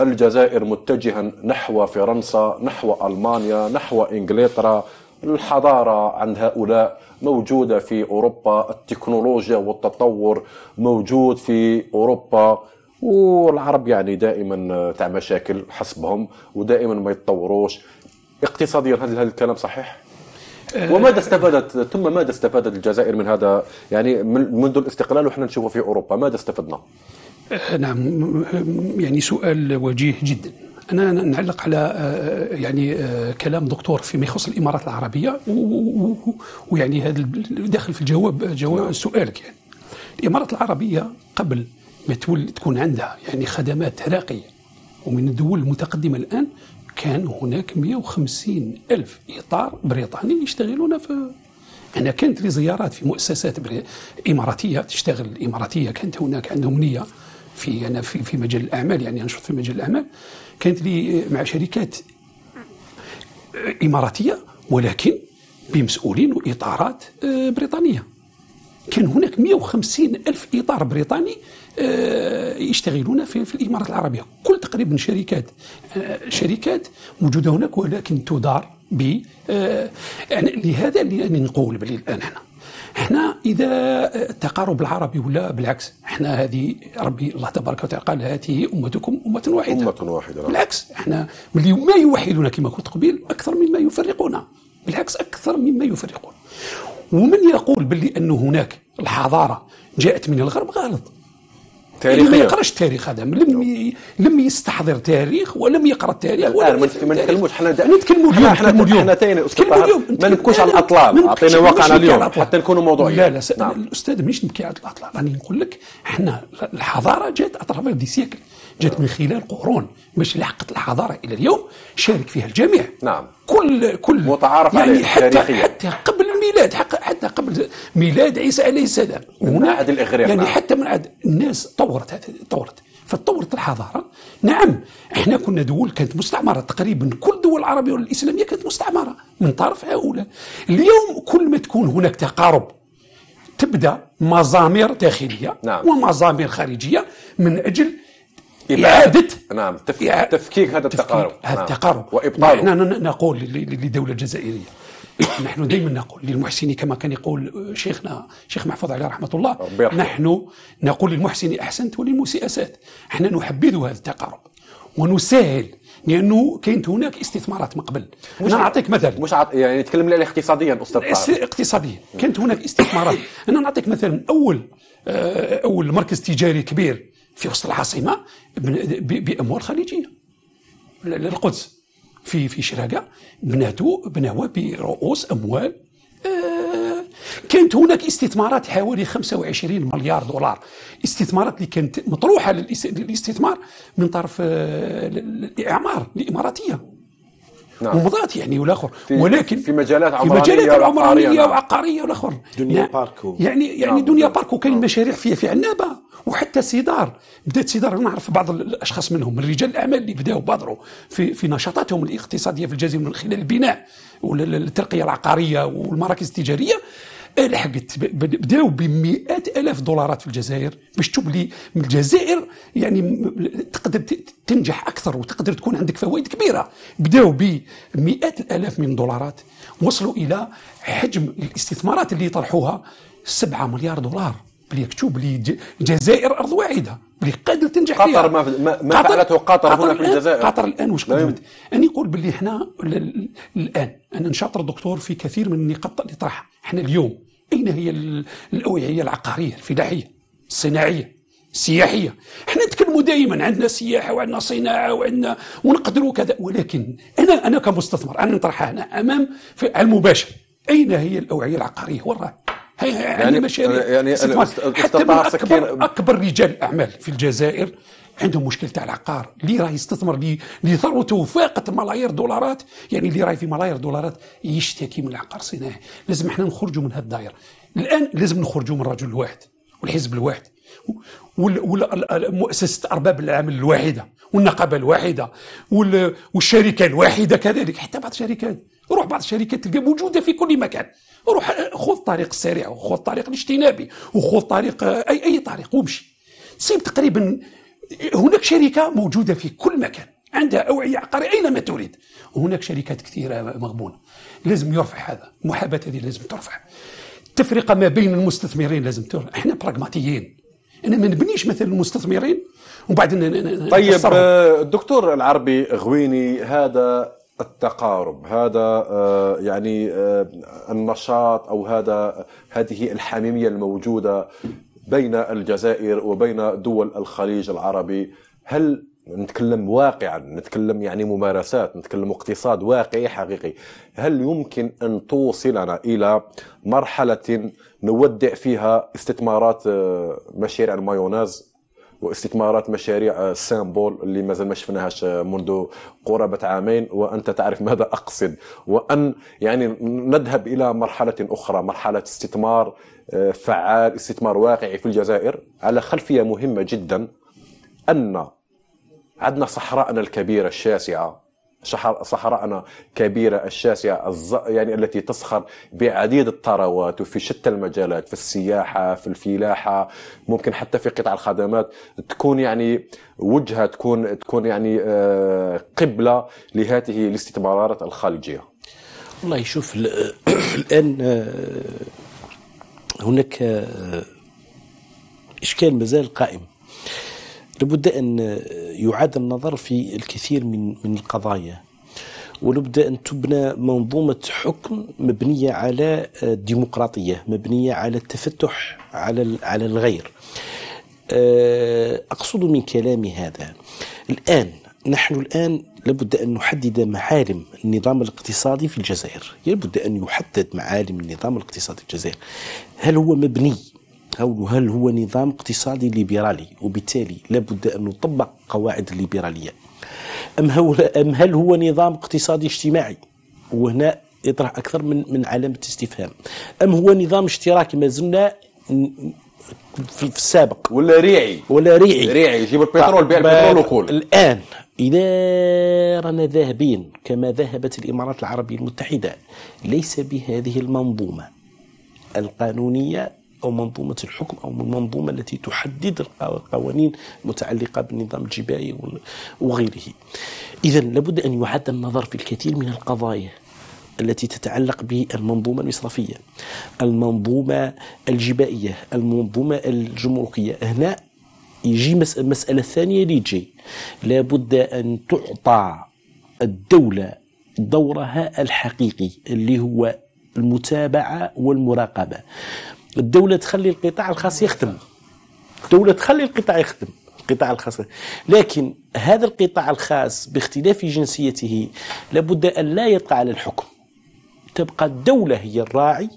الجزائر متجها نحو فرنسا نحو ألمانيا نحو إنجلترا الحضارة عند هؤلاء موجودة في أوروبا التكنولوجيا والتطور موجود في أوروبا والعرب يعني دائما تاع مشاكل حسبهم ودائما ما يتطوروش اقتصاديا هل هذا الكلام صحيح؟ آه، وماذا استفادت ثم ماذا استفادت الجزائر من هذا يعني منذ الاستقلال ونحن نشوفه في اوروبا ماذا استفدنا؟ آه، نعم يعني سؤال وجيه جدا انا نعلق على آه، يعني كلام دكتور فيما يخص الامارات العربيه ويعني هذا داخل في الجواب جواب نعم. سؤالك يعني الامارات العربيه قبل ما تكون عندها يعني خدمات راقيه ومن الدول المتقدمه الان كان هناك 150 ألف إطار بريطاني يشتغلون في أنا كانت لي زيارات في مؤسسات بري... إماراتية تشتغل إماراتية كانت هناك عندهم نية في أنا في, في مجال الأعمال يعني أنشط في مجال الأعمال كانت لي مع شركات إماراتية ولكن بمسؤولين وإطارات آه، بريطانية كان هناك 150 ألف إطار بريطاني آه، يشتغلون في, في الامارات العربيه كل تقريبا شركات آه، شركات موجوده هناك ولكن تدار ب آه، يعني لهذا اللي نقول بلي الان هنا احنا اذا التقارب العربي ولا بالعكس احنا هذه ربي الله تبارك وتعالى قال هاته امتكم امه واحده امه واحده بالعكس احنا ملي ما يوحدنا كما قلت قبيل اكثر مما يفرقنا بالعكس اكثر مما يفرقون ومن يقول باللي ان هناك الحضاره جاءت من الغرب غلط تاريخ ما يقراش التاريخ هذا لم نعم. لم يستحضر تاريخ ولم يقرا التاريخ ولا ما نتكلموش حنا نتكلموا اليوم حنا اليوم حنا ما نبكوش على الاطلال اعطينا واقعنا اليوم حتى نكونوا موضوعيين لا لا نعم. الاستاذ مانيش نبكي على الاطلال راني نقول لك حنا الحضاره جات اطرافها دي سيكل جات من خلال قرون باش لحقت الحضاره الى اليوم شارك فيها الجميع نعم كل كل متعارف يعني عليه حتى, حتى قبل الميلاد حتى قبل ميلاد عيسى عليه السلام من عهد الاغريق يعني حتى من عهد الناس طورت طورت فتطورت الحضاره نعم احنا كنا دول كانت مستعمره تقريبا كل الدول العربيه والاسلاميه كانت مستعمره من طرف هؤلاء اليوم كل ما تكون هناك تقارب تبدا مزامير داخليه نعم. ومزامير خارجيه من اجل إعادة نعم تفكيك هذا التقارب هذا نعم. التقارب نعم. وإبطاله نحن نقول للدولة الجزائرية نحن دائما نقول للمحسن كما كان يقول شيخنا شيخ محفوظ عليه رحمه الله نحن نقول للمحسن احسنت وللمسيء اسات احنا نحبذ هذا التقارب ونسهل لانه كانت هناك استثمارات من قبل انا نعطيك مثال مش عط... يعني نتكلم لي اقتصاديا استاذ اقتصاديا كانت هناك استثمارات انا نعطيك مثال من اول آه، اول مركز تجاري كبير في وسط العاصمه باموال خليجيه القدس في في شراكه بناتو بناوها برؤوس اموال آه، كانت هناك استثمارات حوالي 25 مليار دولار استثمارات اللي كانت مطروحه للاستثمار من طرف الاعمار آه، الاماراتيه نعم. ومضات يعني والاخر في ولكن في مجالات عمرانيه في مجالات عمرانيه وعقاريه نعم. والاخر دنيا باركو يعني يعني نعم. دنيا باركو كاين نعم. مشاريع فيها في عنابه وحتى سيدار بدات سيدار نعرف بعض الاشخاص منهم من رجال الاعمال اللي بداوا بادروا في في نشاطاتهم الاقتصاديه في الجزيره من خلال البناء والترقيه العقاريه والمراكز التجاريه الحقت بداو بمئات الاف دولارات في الجزائر باش تبلي من الجزائر يعني تقدر تنجح اكثر وتقدر تكون عندك فوائد كبيره بداو بمئات الالاف من الدولارات وصلوا الى حجم الاستثمارات اللي طرحوها 7 مليار دولار باليكتوب لجزائر ارض واعده اللي قادر تنجح قطر فيها. ما, ما, ما قطر فعلته قطر, قطر هنا في الجزائر قطر الان واش نعم. قدمت؟ انا نقول باللي احنا الان انا نشاطر دكتور في كثير من النقاط اللي طرحها احنا اليوم اين هي الاوعيه العقاريه الفلاحيه الصناعيه السياحيه احنا نتكلموا دائما عندنا سياحه وعندنا صناعه وعندنا ونقدروا كذا ولكن انا انا كمستثمر انا نطرحها هنا امام في المباشر اين هي الاوعيه العقاريه وين يعني مشاريع يعني, يعني استطاع سكين أكبر, اكبر رجال الاعمال في الجزائر عندهم مشكل تاع العقار اللي راه يستثمر اللي ثروته فاقت ملايير دولارات يعني اللي راه في ملايير دولارات يشتكي من العقار الصناعي لازم احنا نخرجوا من هذا الان لازم نخرجوا من الرجل الواحد والحزب الواحد ومؤسسه ارباب العمل الواحده والنقابه الواحده والشركه الواحده كذلك حتى بعض الشركات روح بعض الشركات تلقى موجوده في كل مكان روح آه، خذ طريق السريع وخذ طريق الاجتنابي وخذ طريق آه، اي اي طريق وامشي سيب تقريبا آه، هناك شركه موجوده في كل مكان عندها اوعيه عقاريه اينما تريد وهناك شركات كثيره مغبونه لازم يرفع هذا المحاباه هذه لازم ترفع التفرقه ما بين المستثمرين لازم ترفع احنا براغماتيين انا ما نبنيش مثل المستثمرين وبعد طيب الدكتور العربي غويني هذا التقارب هذا آه، يعني آه، النشاط او هذا هذه الحميميه الموجوده بين الجزائر وبين دول الخليج العربي هل نتكلم واقعا نتكلم يعني ممارسات نتكلم اقتصاد واقعي حقيقي هل يمكن أن توصلنا إلى مرحلة نودع فيها استثمارات آه، مشاريع المايونيز واستثمارات مشاريع آه، سامبول اللي مازال ما شفناهاش آه، منذ قرابه عامين وانت تعرف ماذا اقصد وان يعني نذهب الى مرحله اخرى مرحله استثمار آه، فعال استثمار واقعي في الجزائر على خلفيه مهمه جدا ان عندنا صحراءنا الكبيره الشاسعه صحراءنا كبيرة الشاسعة يعني التي تسخر بعديد الثروات وفي شتى المجالات في السياحة في الفلاحة ممكن حتى في قطاع الخدمات تكون يعني وجهة تكون تكون يعني آه، قبلة لهذه الاستثمارات الخارجية والله يشوف الآن آه، هناك آه، إشكال مازال قائم لابد أن يعاد النظر في الكثير من من القضايا ولابد أن تبنى منظومة حكم مبنية على الديمقراطية آه، مبنية على التفتح على على الغير آه، أقصد من كلامي هذا الآن نحن الآن لابد أن نحدد معالم النظام الاقتصادي في الجزائر لابد أن يحدد معالم النظام الاقتصادي في الجزائر هل هو مبني حول هل هو نظام اقتصادي ليبرالي وبالتالي لابد أن نطبق قواعد الليبرالية أم, أم هل هو نظام اقتصادي اجتماعي وهنا يطرح أكثر من من علامة استفهام أم هو نظام اشتراكي ما زلنا في السابق ولا ريعي ولا ريعي ريعي يجيب البترول بيع البترول وكل الآن إذا رانا ذاهبين كما ذهبت الإمارات العربية المتحدة ليس بهذه المنظومة القانونية أو منظومة الحكم أو المنظومة التي تحدد القوانين المتعلقة بالنظام الجبائي وغيره إذا لابد أن يعاد النظر في الكثير من القضايا التي تتعلق بالمنظومة المصرفية المنظومة الجبائية المنظومة الجمركية هنا يجي المسألة الثانية اللي تجي لابد أن تعطى الدولة دورها الحقيقي اللي هو المتابعة والمراقبة الدولة تخلي القطاع الخاص يخدم الدولة تخلي القطاع يخدم القطاع الخاص لكن هذا القطاع الخاص باختلاف جنسيته لابد أن لا يطغى على الحكم تبقى الدولة هي الراعي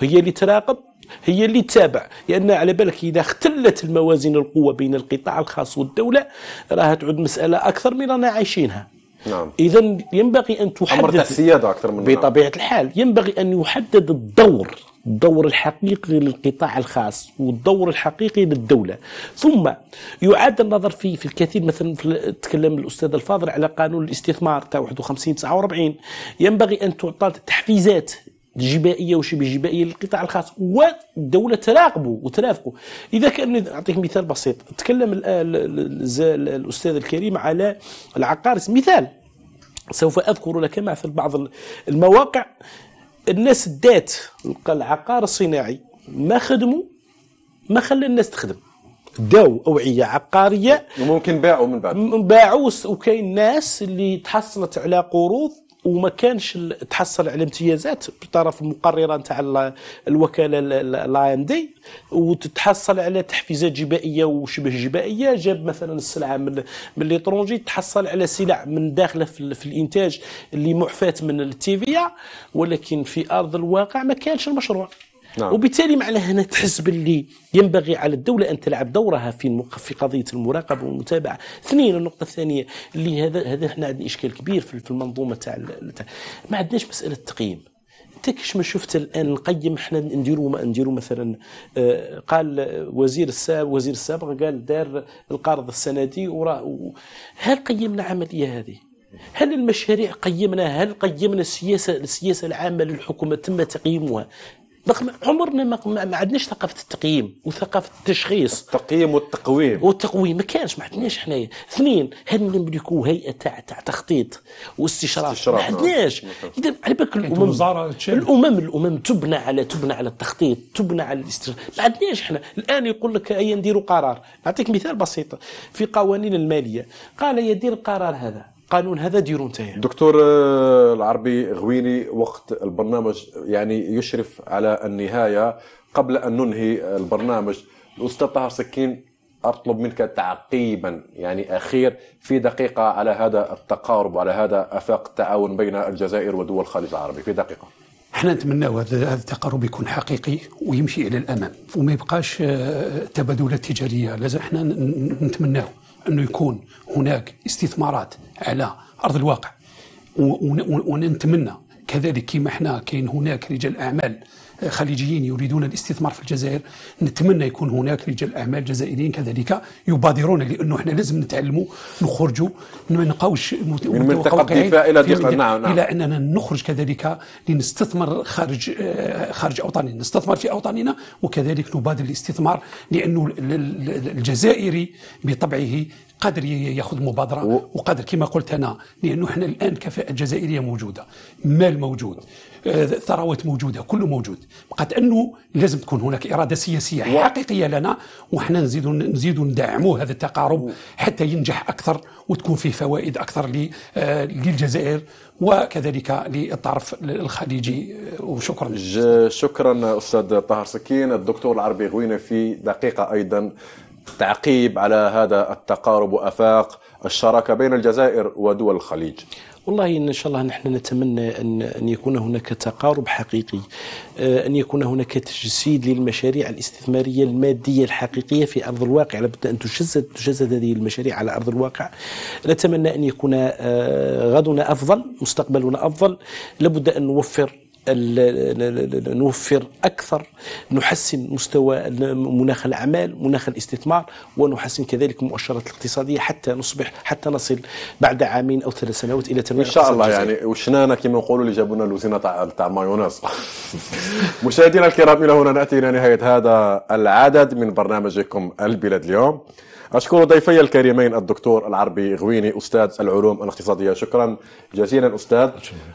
هي اللي تراقب هي اللي تتابع لان على بالك اذا اختلت الموازين القوه بين القطاع الخاص والدوله راها تعود مساله اكثر من رانا عايشينها نعم اذا ينبغي ان تحدد امر اكثر من بطبيعه الحال ينبغي ان يحدد الدور الدور الحقيقي للقطاع الخاص والدور الحقيقي للدوله ثم يعاد النظر في في الكثير مثلا في تكلم الاستاذ الفاضل على قانون الاستثمار تاع 51 49 ينبغي ان تعطى تحفيزات جبائيه وشبه جبائيه للقطاع الخاص والدوله تراقبوا وترافقوا اذا كان اعطيك مثال بسيط تكلم الاستاذ الكريم على العقارس مثال سوف اذكر لك مثل بعض المواقع الناس دات العقار الصناعي ما خدموا ما خلى الناس تخدم داو اوعيه عقاريه وممكن باعوا من بعد باعوا وكاين ناس اللي تحصلت على قروض وما كانش تحصل على امتيازات بطرف المقرره نتاع الوكاله الاي ان دي وتتحصل على تحفيزات جبائيه وشبه جبائيه جاب مثلا السلعه من من ليترونجي تحصل على سلع من داخله في, في الانتاج اللي معفاه من التيفيا ولكن في ارض الواقع ما كانش المشروع نعم. وبالتالي معنى هنا تحس باللي ينبغي على الدولة أن تلعب دورها في في قضية المراقبة والمتابعة اثنين النقطة الثانية اللي هذا هذا احنا عندنا إشكال كبير في المنظومة تاع ما عندناش مسألة تقييم انت كش ما شفت الان نقيم احنا نديروا ما نديروا مثلا آه، قال وزير السابق وزير السابق قال دار القرض السندي ورا هل قيمنا العمليه هذه؟ هل المشاريع قيمناها؟ هل قيمنا السياسه السياسه العامه للحكومه تم تقييمها؟ عمرنا ما, ما عندناش ثقافه التقييم وثقافه التشخيص التقييم والتقويم والتقويم ما كانش ما عندناش حنايا اثنين هل نملكوا هيئه تاع تاع تخطيط واستشراف ما عندناش اذا على بالك الامم الامم الامم تبنى على تبنى على التخطيط تبنى على الاستشراف ما عندناش حنا الان يقول لك اي نديروا قرار نعطيك مثال بسيط في قوانين الماليه قال يدير قرار هذا القانون هذا ديروا نتايا دكتور آه، العربي غويني وقت البرنامج يعني يشرف على النهايه قبل ان ننهي البرنامج الاستاذ طه سكين اطلب منك تعقيبا يعني اخير في دقيقه على هذا التقارب وعلى هذا افاق التعاون بين الجزائر ودول الخليج العربي في دقيقه احنا نتمناو هذا التقارب يكون حقيقي ويمشي الى الامام وما يبقاش آه، تبادلات تجاريه لازم احنا نتمناو انه يكون هناك استثمارات على ارض الواقع ونتمنى كذلك كما احنا كاين هناك رجال اعمال خليجيين يريدون الاستثمار في الجزائر نتمنى يكون هناك رجال اعمال جزائريين كذلك يبادرون لانه احنا لازم نتعلموا نخرجوا ما نبقاوش من منطقه الدفاع الى دفاع نعم نعم الى اننا نخرج كذلك لنستثمر خارج آه، خارج اوطاننا نستثمر في اوطاننا وكذلك نبادر الاستثمار لانه الجزائري بطبعه قادر ياخذ مبادره وقادر كما قلت انا لانه احنا الان كفاءه جزائريه موجوده مال موجود ثروات موجوده كله موجود بقات انه لازم تكون هناك اراده سياسيه حقيقيه لنا وحنا نزيد نزيد ندعموا هذا التقارب حتى ينجح اكثر وتكون فيه فوائد اكثر آه، للجزائر وكذلك للطرف الخليجي آه، وشكرا شكرا استاذ طاهر سكين الدكتور العربي غوينه في دقيقه ايضا تعقيب على هذا التقارب وافاق الشراكه بين الجزائر ودول الخليج والله إن شاء الله نحن نتمنى أن أن يكون هناك تقارب حقيقي آه، أن يكون هناك تجسيد للمشاريع الاستثمارية المادية الحقيقية في أرض الواقع لابد أن تجسد تجسد هذه المشاريع على أرض الواقع نتمنى أن يكون آه، غدنا أفضل مستقبلنا أفضل لابد أن نوفر نوفر أكثر نحسن مستوى مناخ الأعمال مناخ الاستثمار ونحسن كذلك المؤشرات الاقتصادية حتى نصبح حتى نصل بعد عامين أو ثلاث سنوات إلى تنمية إن شاء الله الجزائر. يعني وشنانا كما نقولوا اللي جابونا الوزينة تاع مايونيز مشاهدينا الكرام إلى هنا نأتي إلى نهاية هذا العدد من برنامجكم البلاد اليوم أشكر ضيفي الكريمين الدكتور العربي غويني أستاذ العلوم الاقتصادية شكرا جزيلا أستاذ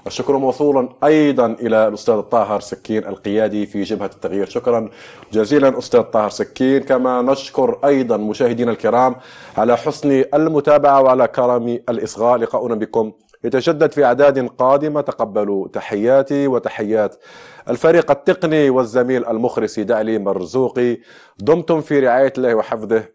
الشكر موصولا أيضا إلى الأستاذ طاهر سكين القيادي في جبهة التغيير شكرا جزيلا أستاذ طاهر سكين كما نشكر أيضا مشاهدينا الكرام على حسن المتابعة وعلى كرم الإصغاء لقاؤنا بكم يتجدد في أعداد قادمة تقبلوا تحياتي وتحيات الفريق التقني والزميل المخرس دعلي مرزوقي دمتم في رعاية الله وحفظه